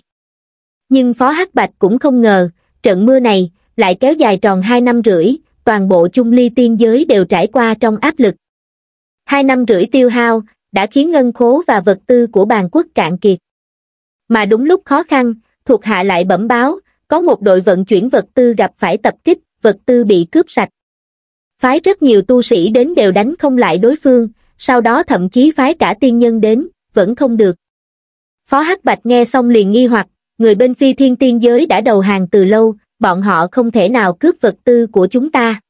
Nhưng Phó Hắc Bạch cũng không ngờ, trận mưa này lại kéo dài tròn 2 năm rưỡi, toàn bộ chung ly tiên giới đều trải qua trong áp lực. Hai năm rưỡi tiêu hao đã khiến ngân khố và vật tư của bàn quốc cạn kiệt. Mà đúng lúc khó khăn, thuộc hạ lại bẩm báo, có một đội vận chuyển vật tư gặp phải tập kích, vật tư bị cướp sạch. Phái rất nhiều tu sĩ đến đều đánh không lại đối phương, sau đó thậm chí phái cả tiên nhân đến, vẫn không được. Phó Hắc Bạch nghe xong liền nghi hoặc, người bên phi thiên tiên giới đã đầu hàng từ lâu, bọn họ không thể nào cướp vật tư của chúng ta.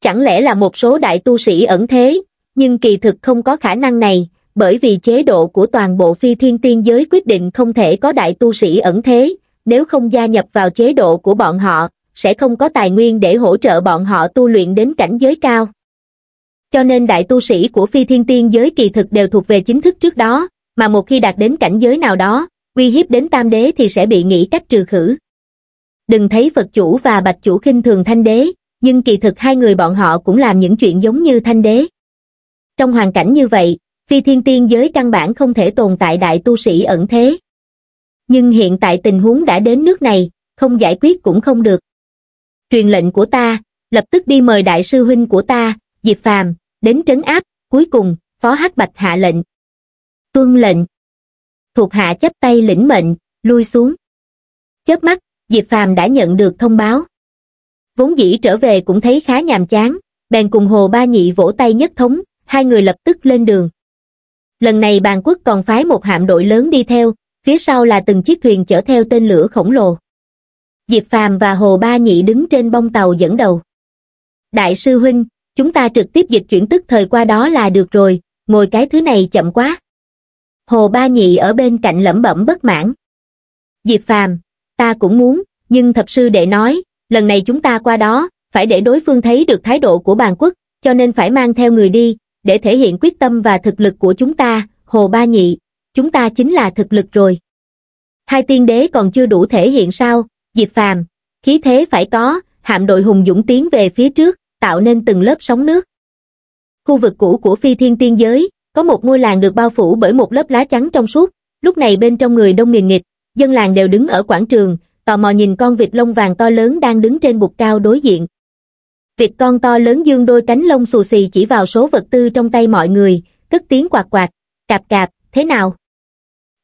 Chẳng lẽ là một số đại tu sĩ ẩn thế, nhưng kỳ thực không có khả năng này, bởi vì chế độ của toàn bộ phi thiên tiên giới quyết định không thể có đại tu sĩ ẩn thế, nếu không gia nhập vào chế độ của bọn họ, sẽ không có tài nguyên để hỗ trợ bọn họ tu luyện đến cảnh giới cao. Cho nên đại tu sĩ của phi thiên tiên giới kỳ thực đều thuộc về chính thức trước đó, mà một khi đạt đến cảnh giới nào đó, uy hiếp đến tam đế thì sẽ bị nghĩ cách trừ khử. Đừng thấy Phật chủ và Bạch chủ khinh thường thanh đế, nhưng kỳ thực hai người bọn họ cũng làm những chuyện giống như thanh đế. Trong hoàn cảnh như vậy, phi thiên tiên giới căn bản không thể tồn tại đại tu sĩ ẩn thế nhưng hiện tại tình huống đã đến nước này, không giải quyết cũng không được. Truyền lệnh của ta, lập tức đi mời đại sư huynh của ta, Diệp Phàm, đến trấn áp, cuối cùng, Phó Hắc Bạch hạ lệnh. Tuân lệnh. Thuộc hạ chấp tay lĩnh mệnh, lui xuống. Chớp mắt, Diệp Phàm đã nhận được thông báo. Vốn dĩ trở về cũng thấy khá nhàm chán, bèn cùng Hồ Ba Nhị vỗ tay nhất thống, hai người lập tức lên đường. Lần này bàn quốc còn phái một hạm đội lớn đi theo, phía sau là từng chiếc thuyền chở theo tên lửa khổng lồ. Diệp Phàm và Hồ Ba Nhị đứng trên bông tàu dẫn đầu. Đại sư huynh, chúng ta trực tiếp dịch chuyển tức thời qua đó là được rồi, ngồi cái thứ này chậm quá. Hồ Ba Nhị ở bên cạnh lẩm bẩm bất mãn. Diệp Phàm, ta cũng muốn, nhưng thập sư đệ nói, lần này chúng ta qua đó, phải để đối phương thấy được thái độ của bàn quốc, cho nên phải mang theo người đi, để thể hiện quyết tâm và thực lực của chúng ta, Hồ Ba Nhị, chúng ta chính là thực lực rồi. Hai tiên đế còn chưa đủ thể hiện sao, Diệp Phàm, khí thế phải có, hạm đội hùng dũng tiến về phía trước, tạo nên từng lớp sóng nước. Khu vực cũ của phi thiên tiên giới, có một ngôi làng được bao phủ bởi một lớp lá trắng trong suốt, lúc này bên trong người đông miền nghịch, dân làng đều đứng ở quảng trường, tò mò nhìn con vịt lông vàng to lớn đang đứng trên bục cao đối diện. Vịt con to lớn dương đôi cánh lông xù xì chỉ vào số vật tư trong tay mọi người, cất tiếng quạt quạt, cạp cạp, thế nào?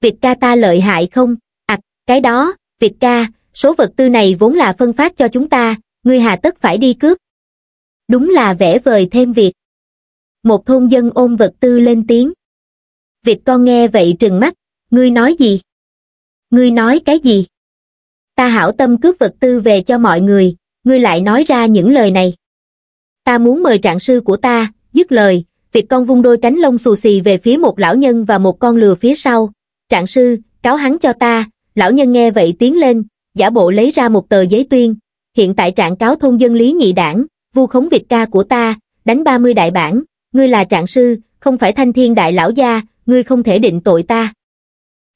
việt ca ta lợi hại không ặc à, cái đó việt ca số vật tư này vốn là phân phát cho chúng ta ngươi hà tất phải đi cướp đúng là vẽ vời thêm việc một thôn dân ôm vật tư lên tiếng việt con nghe vậy trừng mắt ngươi nói gì ngươi nói cái gì ta hảo tâm cướp vật tư về cho mọi người ngươi lại nói ra những lời này ta muốn mời trạng sư của ta dứt lời việt con vung đôi cánh lông xù xì về phía một lão nhân và một con lừa phía sau Trạng sư, cáo hắn cho ta, lão nhân nghe vậy tiến lên, giả bộ lấy ra một tờ giấy tuyên, hiện tại trạng cáo thôn dân lý nhị đảng, vu khống Việt ca của ta, đánh 30 đại bản, ngươi là trạng sư, không phải thanh thiên đại lão gia, ngươi không thể định tội ta.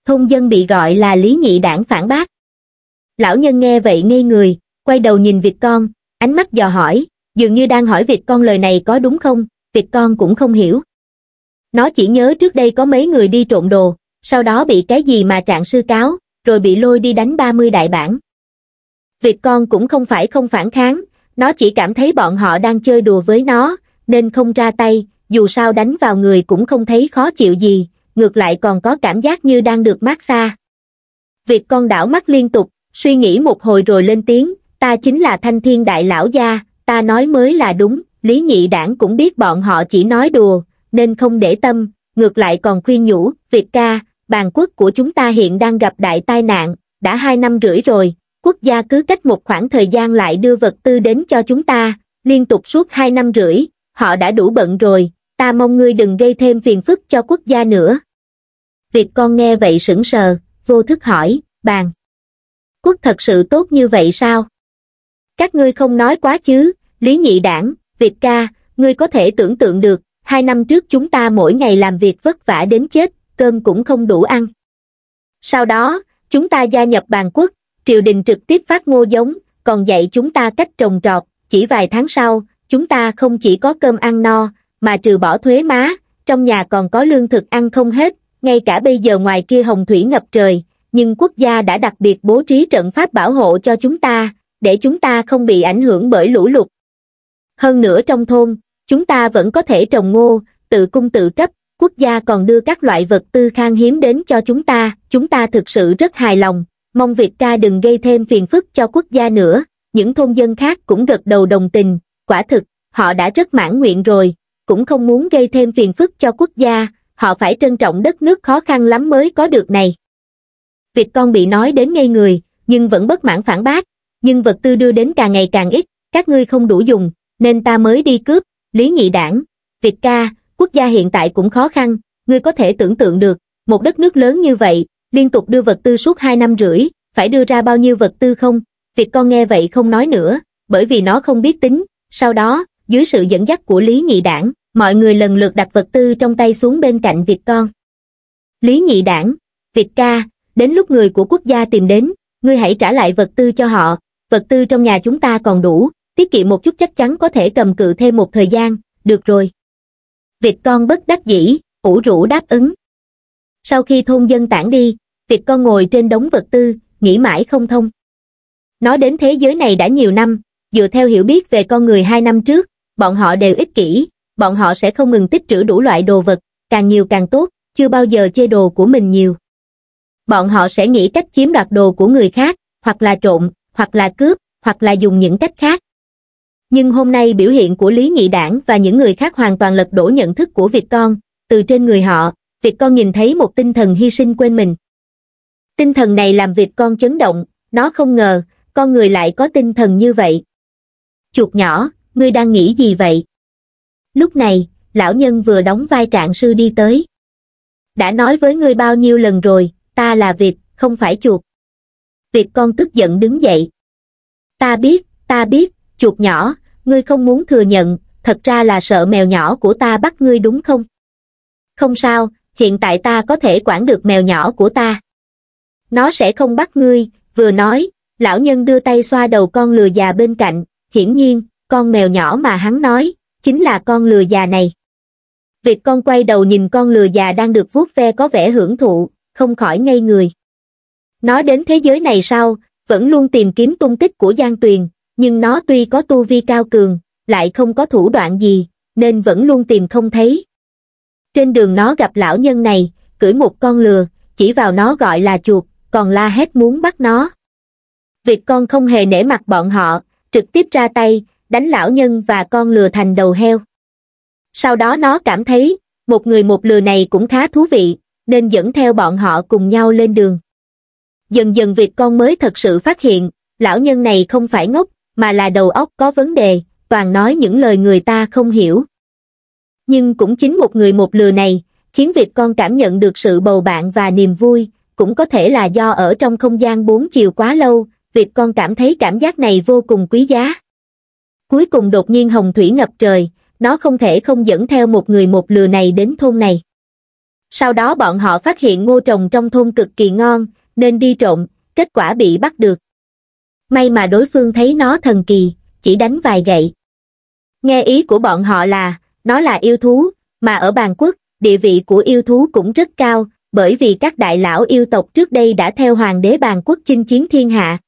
Thôn dân bị gọi là lý nhị đảng phản bác. Lão nhân nghe vậy ngây người, quay đầu nhìn Việt con, ánh mắt dò hỏi, dường như đang hỏi Việt con lời này có đúng không, Việt con cũng không hiểu. Nó chỉ nhớ trước đây có mấy người đi trộm đồ, sau đó bị cái gì mà trạng sư cáo, rồi bị lôi đi đánh 30 đại bản. Việc con cũng không phải không phản kháng, nó chỉ cảm thấy bọn họ đang chơi đùa với nó, nên không ra tay, dù sao đánh vào người cũng không thấy khó chịu gì, ngược lại còn có cảm giác như đang được mát xa. Việc con đảo mắt liên tục, suy nghĩ một hồi rồi lên tiếng, ta chính là thanh thiên đại lão gia, ta nói mới là đúng, lý nhị đảng cũng biết bọn họ chỉ nói đùa, nên không để tâm, ngược lại còn khuyên nhủ, Việt ca, bàn quốc của chúng ta hiện đang gặp đại tai nạn, đã hai năm rưỡi rồi, quốc gia cứ cách một khoảng thời gian lại đưa vật tư đến cho chúng ta, liên tục suốt hai năm rưỡi, họ đã đủ bận rồi, ta mong ngươi đừng gây thêm phiền phức cho quốc gia nữa. Việc con nghe vậy sững sờ, vô thức hỏi, bàn. Quốc thật sự tốt như vậy sao? Các ngươi không nói quá chứ, Lý Nhị Đảng, Việt ca, ngươi có thể tưởng tượng được, hai năm trước chúng ta mỗi ngày làm việc vất vả đến chết, cơm cũng không đủ ăn. Sau đó, chúng ta gia nhập bàn quốc, triều đình trực tiếp phát ngô giống, còn dạy chúng ta cách trồng trọt, chỉ vài tháng sau, chúng ta không chỉ có cơm ăn no, mà trừ bỏ thuế má, trong nhà còn có lương thực ăn không hết, ngay cả bây giờ ngoài kia hồng thủy ngập trời, nhưng quốc gia đã đặc biệt bố trí trận pháp bảo hộ cho chúng ta, để chúng ta không bị ảnh hưởng bởi lũ lụt. Hơn nữa trong thôn, chúng ta vẫn có thể trồng ngô, tự cung tự cấp, quốc gia còn đưa các loại vật tư khan hiếm đến cho chúng ta, chúng ta thực sự rất hài lòng, mong Việt ca đừng gây thêm phiền phức cho quốc gia nữa, những thôn dân khác cũng gật đầu đồng tình, quả thực, họ đã rất mãn nguyện rồi, cũng không muốn gây thêm phiền phức cho quốc gia, họ phải trân trọng đất nước khó khăn lắm mới có được này. việt con bị nói đến ngây người, nhưng vẫn bất mãn phản bác, nhưng vật tư đưa đến càng ngày càng ít, các ngươi không đủ dùng, nên ta mới đi cướp, lý nhị đảng, Việt ca, quốc gia hiện tại cũng khó khăn, ngươi có thể tưởng tượng được, một đất nước lớn như vậy, liên tục đưa vật tư suốt 2 năm rưỡi, phải đưa ra bao nhiêu vật tư không? Việc con nghe vậy không nói nữa, bởi vì nó không biết tính, sau đó, dưới sự dẫn dắt của Lý Nhị Đảng, mọi người lần lượt đặt vật tư trong tay xuống bên cạnh Việt con. Lý Nhị Đảng, Việt ca, đến lúc người của quốc gia tìm đến, ngươi hãy trả lại vật tư cho họ, vật tư trong nhà chúng ta còn đủ, tiết kiệm một chút chắc chắn có thể cầm cự thêm một thời gian, được rồi. Việt con bất đắc dĩ, ủ rũ đáp ứng. Sau khi thôn dân tản đi, Việt con ngồi trên đống vật tư, nghĩ mãi không thông. Nó đến thế giới này đã nhiều năm, dựa theo hiểu biết về con người hai năm trước, bọn họ đều ích kỷ, bọn họ sẽ không ngừng tích trữ đủ loại đồ vật, càng nhiều càng tốt, chưa bao giờ chê đồ của mình nhiều. Bọn họ sẽ nghĩ cách chiếm đoạt đồ của người khác, hoặc là trộm, hoặc là cướp, hoặc là dùng những cách khác, nhưng hôm nay biểu hiện của Lý Nhị Đảng và những người khác hoàn toàn lật đổ nhận thức của Việt Con, từ trên người họ, Việt Con nhìn thấy một tinh thần hy sinh quên mình. Tinh thần này làm Việt Con chấn động, nó không ngờ, con người lại có tinh thần như vậy. Chuột nhỏ, ngươi đang nghĩ gì vậy? Lúc này, lão nhân vừa đóng vai trạng sư đi tới. Đã nói với ngươi bao nhiêu lần rồi, ta là Việt, không phải chuột. Việt con tức giận đứng dậy. Ta biết, ta biết, chuột nhỏ, ngươi không muốn thừa nhận, thật ra là sợ mèo nhỏ của ta bắt ngươi đúng không? Không sao, hiện tại ta có thể quản được mèo nhỏ của ta. Nó sẽ không bắt ngươi, vừa nói, lão nhân đưa tay xoa đầu con lừa già bên cạnh, hiển nhiên, con mèo nhỏ mà hắn nói, chính là con lừa già này. Việc con quay đầu nhìn con lừa già đang được vuốt ve có vẻ hưởng thụ, không khỏi ngây người. Nó đến thế giới này sau, vẫn luôn tìm kiếm tung tích của Giang Tuyền, nhưng nó tuy có tu vi cao cường, lại không có thủ đoạn gì, nên vẫn luôn tìm không thấy. Trên đường nó gặp lão nhân này, cưỡi một con lừa, chỉ vào nó gọi là chuột, còn la hét muốn bắt nó. Việc con không hề nể mặt bọn họ, trực tiếp ra tay, đánh lão nhân và con lừa thành đầu heo. Sau đó nó cảm thấy, một người một lừa này cũng khá thú vị, nên dẫn theo bọn họ cùng nhau lên đường. Dần dần việc con mới thật sự phát hiện, lão nhân này không phải ngốc, mà là đầu óc có vấn đề, toàn nói những lời người ta không hiểu. Nhưng cũng chính một người một lừa này, khiến việc con cảm nhận được sự bầu bạn và niềm vui, cũng có thể là do ở trong không gian bốn chiều quá lâu, việc con cảm thấy cảm giác này vô cùng quý giá. Cuối cùng đột nhiên hồng thủy ngập trời, nó không thể không dẫn theo một người một lừa này đến thôn này. Sau đó bọn họ phát hiện ngô trồng trong thôn cực kỳ ngon, nên đi trộm, kết quả bị bắt được may mà đối phương thấy nó thần kỳ, chỉ đánh vài gậy. Nghe ý của bọn họ là, nó là yêu thú, mà ở bàn quốc, địa vị của yêu thú cũng rất cao, bởi vì các đại lão yêu tộc trước đây đã theo hoàng đế bàn quốc chinh chiến thiên hạ.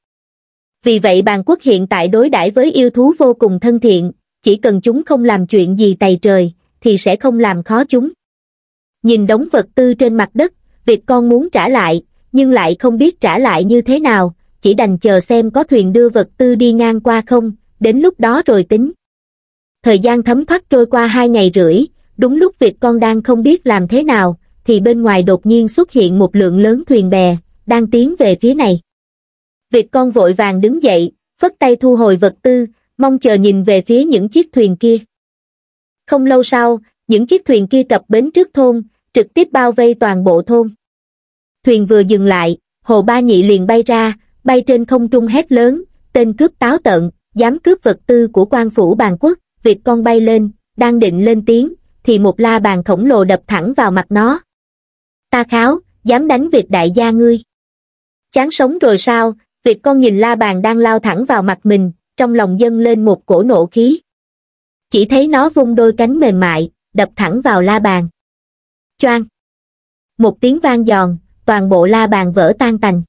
Vì vậy bàn quốc hiện tại đối đãi với yêu thú vô cùng thân thiện, chỉ cần chúng không làm chuyện gì tày trời, thì sẽ không làm khó chúng. Nhìn đống vật tư trên mặt đất, việc con muốn trả lại, nhưng lại không biết trả lại như thế nào, chỉ đành chờ xem có thuyền đưa vật tư đi ngang qua không đến lúc đó rồi tính thời gian thấm thoát trôi qua hai ngày rưỡi đúng lúc việc con đang không biết làm thế nào thì bên ngoài đột nhiên xuất hiện một lượng lớn thuyền bè đang tiến về phía này việc con vội vàng đứng dậy phất tay thu hồi vật tư mong chờ nhìn về phía những chiếc thuyền kia không lâu sau những chiếc thuyền kia cập bến trước thôn trực tiếp bao vây toàn bộ thôn thuyền vừa dừng lại hồ ba nhị liền bay ra bay trên không trung hét lớn tên cướp táo tợn dám cướp vật tư của quan phủ bàn quốc việc con bay lên đang định lên tiếng thì một la bàn khổng lồ đập thẳng vào mặt nó ta kháo dám đánh việc đại gia ngươi chán sống rồi sao việc con nhìn la bàn đang lao thẳng vào mặt mình trong lòng dâng lên một cổ nộ khí chỉ thấy nó vung đôi cánh mềm mại đập thẳng vào la bàn choang một tiếng vang giòn toàn bộ la bàn vỡ tan tành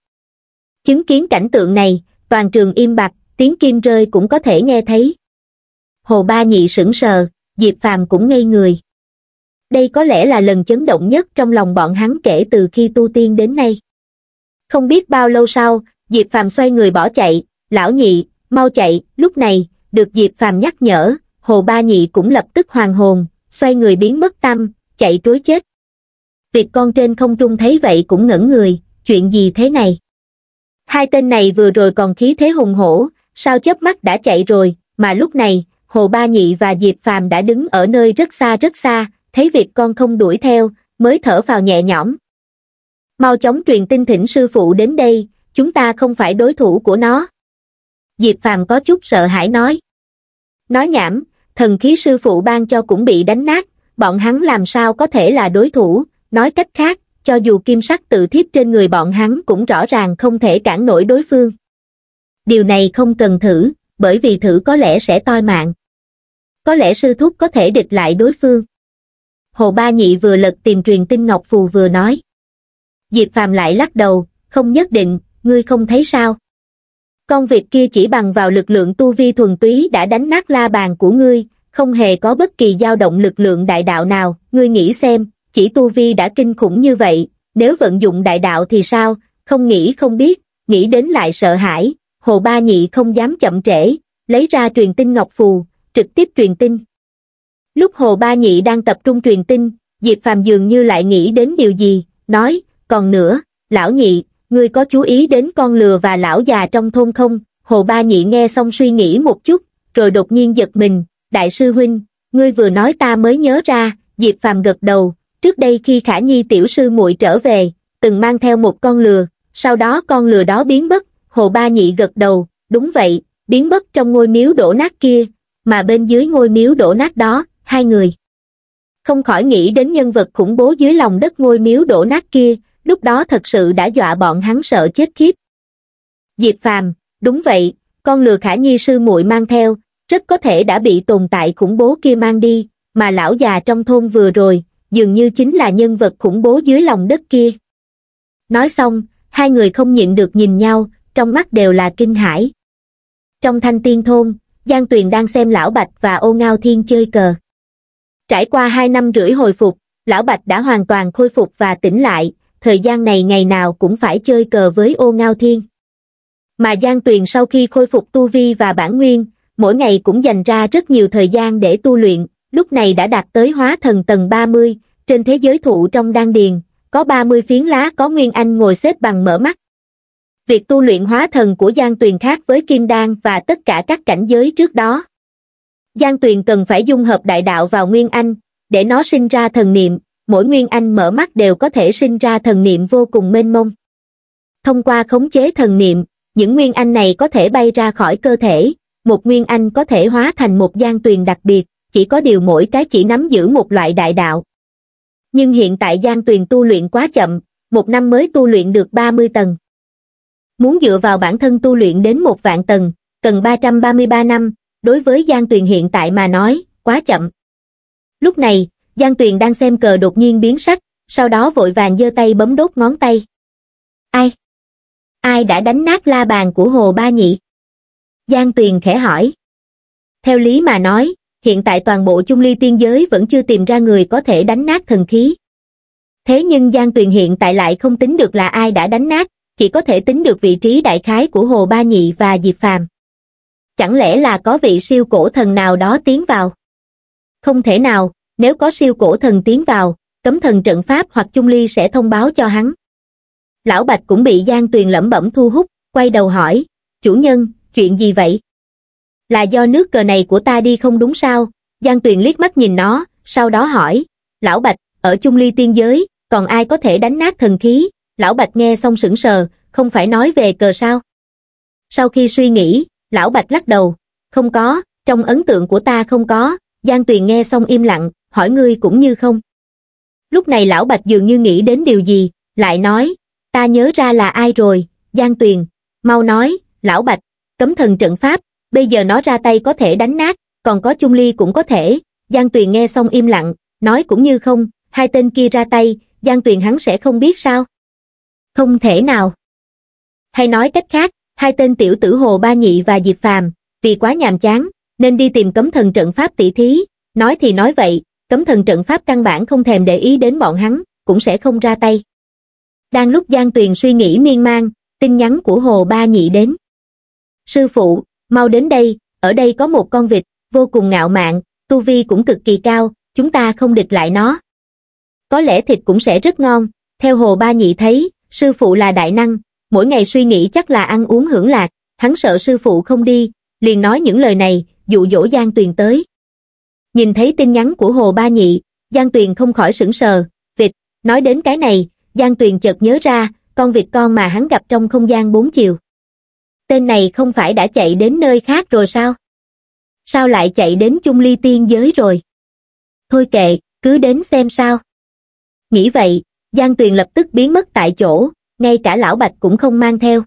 chứng kiến cảnh tượng này toàn trường im bặt tiếng kim rơi cũng có thể nghe thấy hồ ba nhị sững sờ diệp phàm cũng ngây người đây có lẽ là lần chấn động nhất trong lòng bọn hắn kể từ khi tu tiên đến nay không biết bao lâu sau diệp phàm xoay người bỏ chạy lão nhị mau chạy lúc này được diệp phàm nhắc nhở hồ ba nhị cũng lập tức hoàng hồn xoay người biến mất tâm chạy trối chết vịt con trên không trung thấy vậy cũng ngẩn người chuyện gì thế này Hai tên này vừa rồi còn khí thế hùng hổ, sao chớp mắt đã chạy rồi, mà lúc này, Hồ Ba Nhị và Diệp Phàm đã đứng ở nơi rất xa rất xa, thấy việc con không đuổi theo, mới thở vào nhẹ nhõm. Mau chóng truyền tin thỉnh sư phụ đến đây, chúng ta không phải đối thủ của nó. Diệp Phàm có chút sợ hãi nói. Nói nhảm, thần khí sư phụ ban cho cũng bị đánh nát, bọn hắn làm sao có thể là đối thủ, nói cách khác, cho dù kim sắc tự thiếp trên người bọn hắn cũng rõ ràng không thể cản nổi đối phương. Điều này không cần thử, bởi vì thử có lẽ sẽ toi mạng. Có lẽ sư thúc có thể địch lại đối phương. Hồ Ba Nhị vừa lật tìm truyền tin Ngọc Phù vừa nói. Diệp Phàm lại lắc đầu, không nhất định, ngươi không thấy sao. Công việc kia chỉ bằng vào lực lượng tu vi thuần túy đã đánh nát la bàn của ngươi, không hề có bất kỳ dao động lực lượng đại đạo nào, ngươi nghĩ xem, chỉ tu vi đã kinh khủng như vậy, nếu vận dụng đại đạo thì sao, không nghĩ không biết, nghĩ đến lại sợ hãi, hồ ba nhị không dám chậm trễ, lấy ra truyền tin ngọc phù, trực tiếp truyền tin. Lúc hồ ba nhị đang tập trung truyền tin, Diệp Phàm dường như lại nghĩ đến điều gì, nói, còn nữa, lão nhị, ngươi có chú ý đến con lừa và lão già trong thôn không? Hồ ba nhị nghe xong suy nghĩ một chút, rồi đột nhiên giật mình, đại sư huynh, ngươi vừa nói ta mới nhớ ra, Diệp Phàm gật đầu, Trước đây khi Khả Nhi tiểu sư muội trở về, từng mang theo một con lừa, sau đó con lừa đó biến mất, Hồ Ba Nhị gật đầu, đúng vậy, biến mất trong ngôi miếu đổ nát kia, mà bên dưới ngôi miếu đổ nát đó, hai người. Không khỏi nghĩ đến nhân vật khủng bố dưới lòng đất ngôi miếu đổ nát kia, lúc đó thật sự đã dọa bọn hắn sợ chết khiếp. Diệp Phàm, đúng vậy, con lừa Khả Nhi sư muội mang theo, rất có thể đã bị tồn tại khủng bố kia mang đi, mà lão già trong thôn vừa rồi, dường như chính là nhân vật khủng bố dưới lòng đất kia. Nói xong, hai người không nhịn được nhìn nhau, trong mắt đều là kinh hãi. Trong thanh tiên thôn, Giang Tuyền đang xem Lão Bạch và ô ngao thiên chơi cờ. Trải qua hai năm rưỡi hồi phục, Lão Bạch đã hoàn toàn khôi phục và tỉnh lại, thời gian này ngày nào cũng phải chơi cờ với ô ngao thiên. Mà Giang Tuyền sau khi khôi phục tu vi và bản nguyên, mỗi ngày cũng dành ra rất nhiều thời gian để tu luyện, lúc này đã đạt tới hóa thần tầng 30, trên thế giới thụ trong đan điền, có 30 phiến lá có Nguyên Anh ngồi xếp bằng mở mắt. Việc tu luyện hóa thần của Giang Tuyền khác với Kim Đan và tất cả các cảnh giới trước đó. Giang Tuyền cần phải dung hợp đại đạo vào Nguyên Anh, để nó sinh ra thần niệm, mỗi Nguyên Anh mở mắt đều có thể sinh ra thần niệm vô cùng mênh mông. Thông qua khống chế thần niệm, những Nguyên Anh này có thể bay ra khỏi cơ thể, một Nguyên Anh có thể hóa thành một Giang Tuyền đặc biệt, chỉ có điều mỗi cái chỉ nắm giữ một loại đại đạo. Nhưng hiện tại Giang Tuyền tu luyện quá chậm, một năm mới tu luyện được 30 tầng. Muốn dựa vào bản thân tu luyện đến một vạn tầng, cần 333 năm, đối với Giang Tuyền hiện tại mà nói, quá chậm. Lúc này, Giang Tuyền đang xem cờ đột nhiên biến sắc, sau đó vội vàng giơ tay bấm đốt ngón tay. Ai? Ai đã đánh nát la bàn của Hồ Ba Nhị? Giang Tuyền khẽ hỏi. Theo lý mà nói, hiện tại toàn bộ chung ly tiên giới vẫn chưa tìm ra người có thể đánh nát thần khí. Thế nhưng Giang Tuyền hiện tại lại không tính được là ai đã đánh nát, chỉ có thể tính được vị trí đại khái của Hồ Ba Nhị và Diệp Phàm. Chẳng lẽ là có vị siêu cổ thần nào đó tiến vào? Không thể nào, nếu có siêu cổ thần tiến vào, cấm thần trận pháp hoặc chung ly sẽ thông báo cho hắn. Lão Bạch cũng bị Giang Tuyền lẩm bẩm thu hút, quay đầu hỏi, chủ nhân, chuyện gì vậy? là do nước cờ này của ta đi không đúng sao? Giang Tuyền liếc mắt nhìn nó, sau đó hỏi, Lão Bạch, ở chung ly tiên giới, còn ai có thể đánh nát thần khí? Lão Bạch nghe xong sững sờ, không phải nói về cờ sao? Sau khi suy nghĩ, Lão Bạch lắc đầu, không có, trong ấn tượng của ta không có, Giang Tuyền nghe xong im lặng, hỏi ngươi cũng như không. Lúc này Lão Bạch dường như nghĩ đến điều gì, lại nói, ta nhớ ra là ai rồi, Giang Tuyền, mau nói, Lão Bạch, cấm thần trận pháp, bây giờ nó ra tay có thể đánh nát, còn có chung ly cũng có thể. Giang Tuyền nghe xong im lặng, nói cũng như không, hai tên kia ra tay, Giang Tuyền hắn sẽ không biết sao. Không thể nào. Hay nói cách khác, hai tên tiểu tử Hồ Ba Nhị và Diệp Phàm, vì quá nhàm chán, nên đi tìm cấm thần trận pháp tỷ thí, nói thì nói vậy, cấm thần trận pháp căn bản không thèm để ý đến bọn hắn, cũng sẽ không ra tay. Đang lúc Giang Tuyền suy nghĩ miên man, tin nhắn của Hồ Ba Nhị đến. Sư phụ, mau đến đây, ở đây có một con vịt, vô cùng ngạo mạn, tu vi cũng cực kỳ cao, chúng ta không địch lại nó. Có lẽ thịt cũng sẽ rất ngon, theo hồ ba nhị thấy, sư phụ là đại năng, mỗi ngày suy nghĩ chắc là ăn uống hưởng lạc, hắn sợ sư phụ không đi, liền nói những lời này, dụ dỗ Giang Tuyền tới. Nhìn thấy tin nhắn của hồ ba nhị, Giang Tuyền không khỏi sững sờ, vịt, nói đến cái này, Giang Tuyền chợt nhớ ra, con vịt con mà hắn gặp trong không gian bốn chiều tên này không phải đã chạy đến nơi khác rồi sao? Sao lại chạy đến chung ly tiên giới rồi? Thôi kệ, cứ đến xem sao. Nghĩ vậy, Giang Tuyền lập tức biến mất tại chỗ, ngay cả lão bạch cũng không mang theo.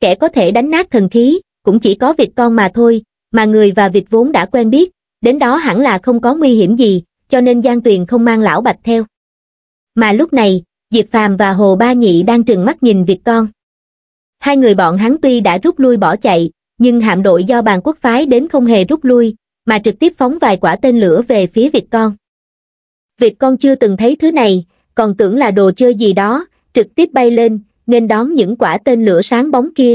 Kẻ có thể đánh nát thần khí, cũng chỉ có vịt con mà thôi, mà người và vịt vốn đã quen biết, đến đó hẳn là không có nguy hiểm gì, cho nên Giang Tuyền không mang lão bạch theo. Mà lúc này, Diệp Phàm và Hồ Ba Nhị đang trừng mắt nhìn vịt con. Hai người bọn hắn tuy đã rút lui bỏ chạy, nhưng hạm đội do bàn quốc phái đến không hề rút lui, mà trực tiếp phóng vài quả tên lửa về phía Việt con. Việt con chưa từng thấy thứ này, còn tưởng là đồ chơi gì đó, trực tiếp bay lên, nên đón những quả tên lửa sáng bóng kia.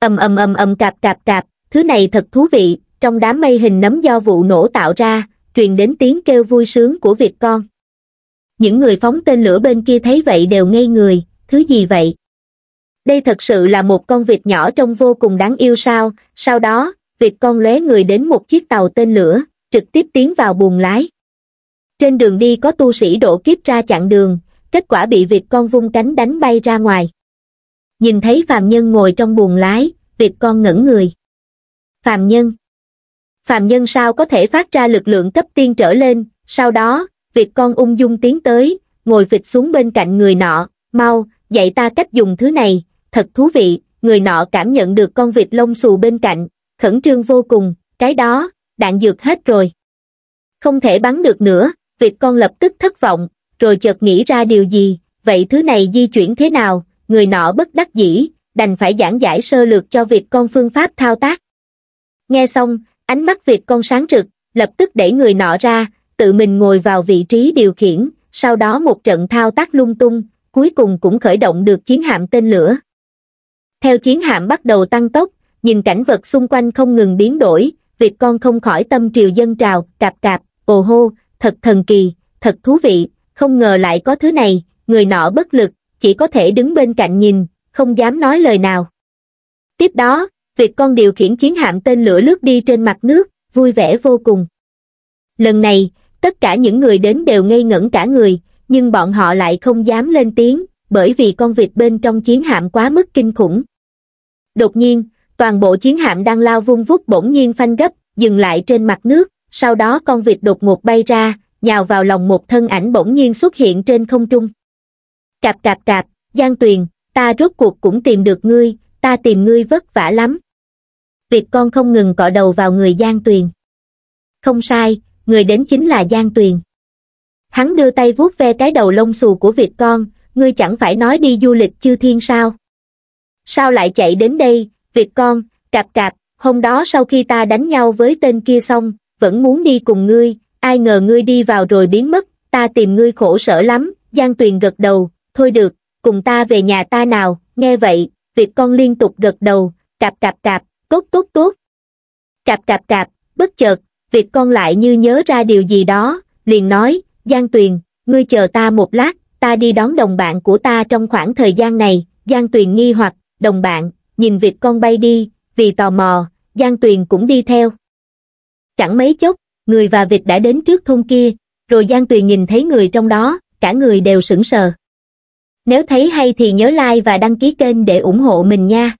ầm ầm ầm ầm cạp cạp cạp, thứ này thật thú vị, trong đám mây hình nấm do vụ nổ tạo ra, truyền đến tiếng kêu vui sướng của Việt con. Những người phóng tên lửa bên kia thấy vậy đều ngây người, thứ gì vậy? đây thật sự là một con vịt nhỏ trông vô cùng đáng yêu sao sau đó vịt con lóe người đến một chiếc tàu tên lửa trực tiếp tiến vào buồng lái trên đường đi có tu sĩ đổ kiếp ra chặn đường kết quả bị vịt con vung cánh đánh bay ra ngoài nhìn thấy phàm nhân ngồi trong buồng lái vịt con ngẩn người phàm nhân phàm nhân sao có thể phát ra lực lượng cấp tiên trở lên sau đó vịt con ung dung tiến tới ngồi phịch xuống bên cạnh người nọ mau dạy ta cách dùng thứ này thật thú vị, người nọ cảm nhận được con vịt lông xù bên cạnh, khẩn trương vô cùng, cái đó, đạn dược hết rồi. Không thể bắn được nữa, vịt con lập tức thất vọng, rồi chợt nghĩ ra điều gì, vậy thứ này di chuyển thế nào, người nọ bất đắc dĩ, đành phải giảng giải sơ lược cho vịt con phương pháp thao tác. Nghe xong, ánh mắt vịt con sáng rực, lập tức đẩy người nọ ra, tự mình ngồi vào vị trí điều khiển, sau đó một trận thao tác lung tung, cuối cùng cũng khởi động được chiến hạm tên lửa theo chiến hạm bắt đầu tăng tốc nhìn cảnh vật xung quanh không ngừng biến đổi việc con không khỏi tâm triều dân trào cạp cạp ồ hô thật thần kỳ thật thú vị không ngờ lại có thứ này người nọ bất lực chỉ có thể đứng bên cạnh nhìn không dám nói lời nào tiếp đó việc con điều khiển chiến hạm tên lửa lướt đi trên mặt nước vui vẻ vô cùng lần này tất cả những người đến đều ngây ngẩn cả người nhưng bọn họ lại không dám lên tiếng bởi vì con vịt bên trong chiến hạm quá mức kinh khủng Đột nhiên, toàn bộ chiến hạm đang lao vung vút bỗng nhiên phanh gấp, dừng lại trên mặt nước, sau đó con vịt đột ngột bay ra, nhào vào lòng một thân ảnh bỗng nhiên xuất hiện trên không trung. Cạp cạp cạp, Giang Tuyền, ta rốt cuộc cũng tìm được ngươi, ta tìm ngươi vất vả lắm. Vịt con không ngừng cọ đầu vào người Giang Tuyền. Không sai, người đến chính là Giang Tuyền. Hắn đưa tay vuốt ve cái đầu lông xù của vịt con, ngươi chẳng phải nói đi du lịch chư thiên sao sao lại chạy đến đây, việc con, cạp cạp, hôm đó sau khi ta đánh nhau với tên kia xong, vẫn muốn đi cùng ngươi, ai ngờ ngươi đi vào rồi biến mất, ta tìm ngươi khổ sở lắm, Giang Tuyền gật đầu, thôi được, cùng ta về nhà ta nào, nghe vậy, việc con liên tục gật đầu, cạp cạp cạp, tốt tốt tốt. Cạp cạp cạp, bất chợt, việc con lại như nhớ ra điều gì đó, liền nói, Giang Tuyền, ngươi chờ ta một lát, ta đi đón đồng bạn của ta trong khoảng thời gian này, Giang Tuyền nghi hoặc, đồng bạn, nhìn việc con bay đi, vì tò mò, Giang Tuyền cũng đi theo. Chẳng mấy chốc, người và vịt đã đến trước thôn kia, rồi Giang Tuyền nhìn thấy người trong đó, cả người đều sững sờ. Nếu thấy hay thì nhớ like và đăng ký kênh để ủng hộ mình nha.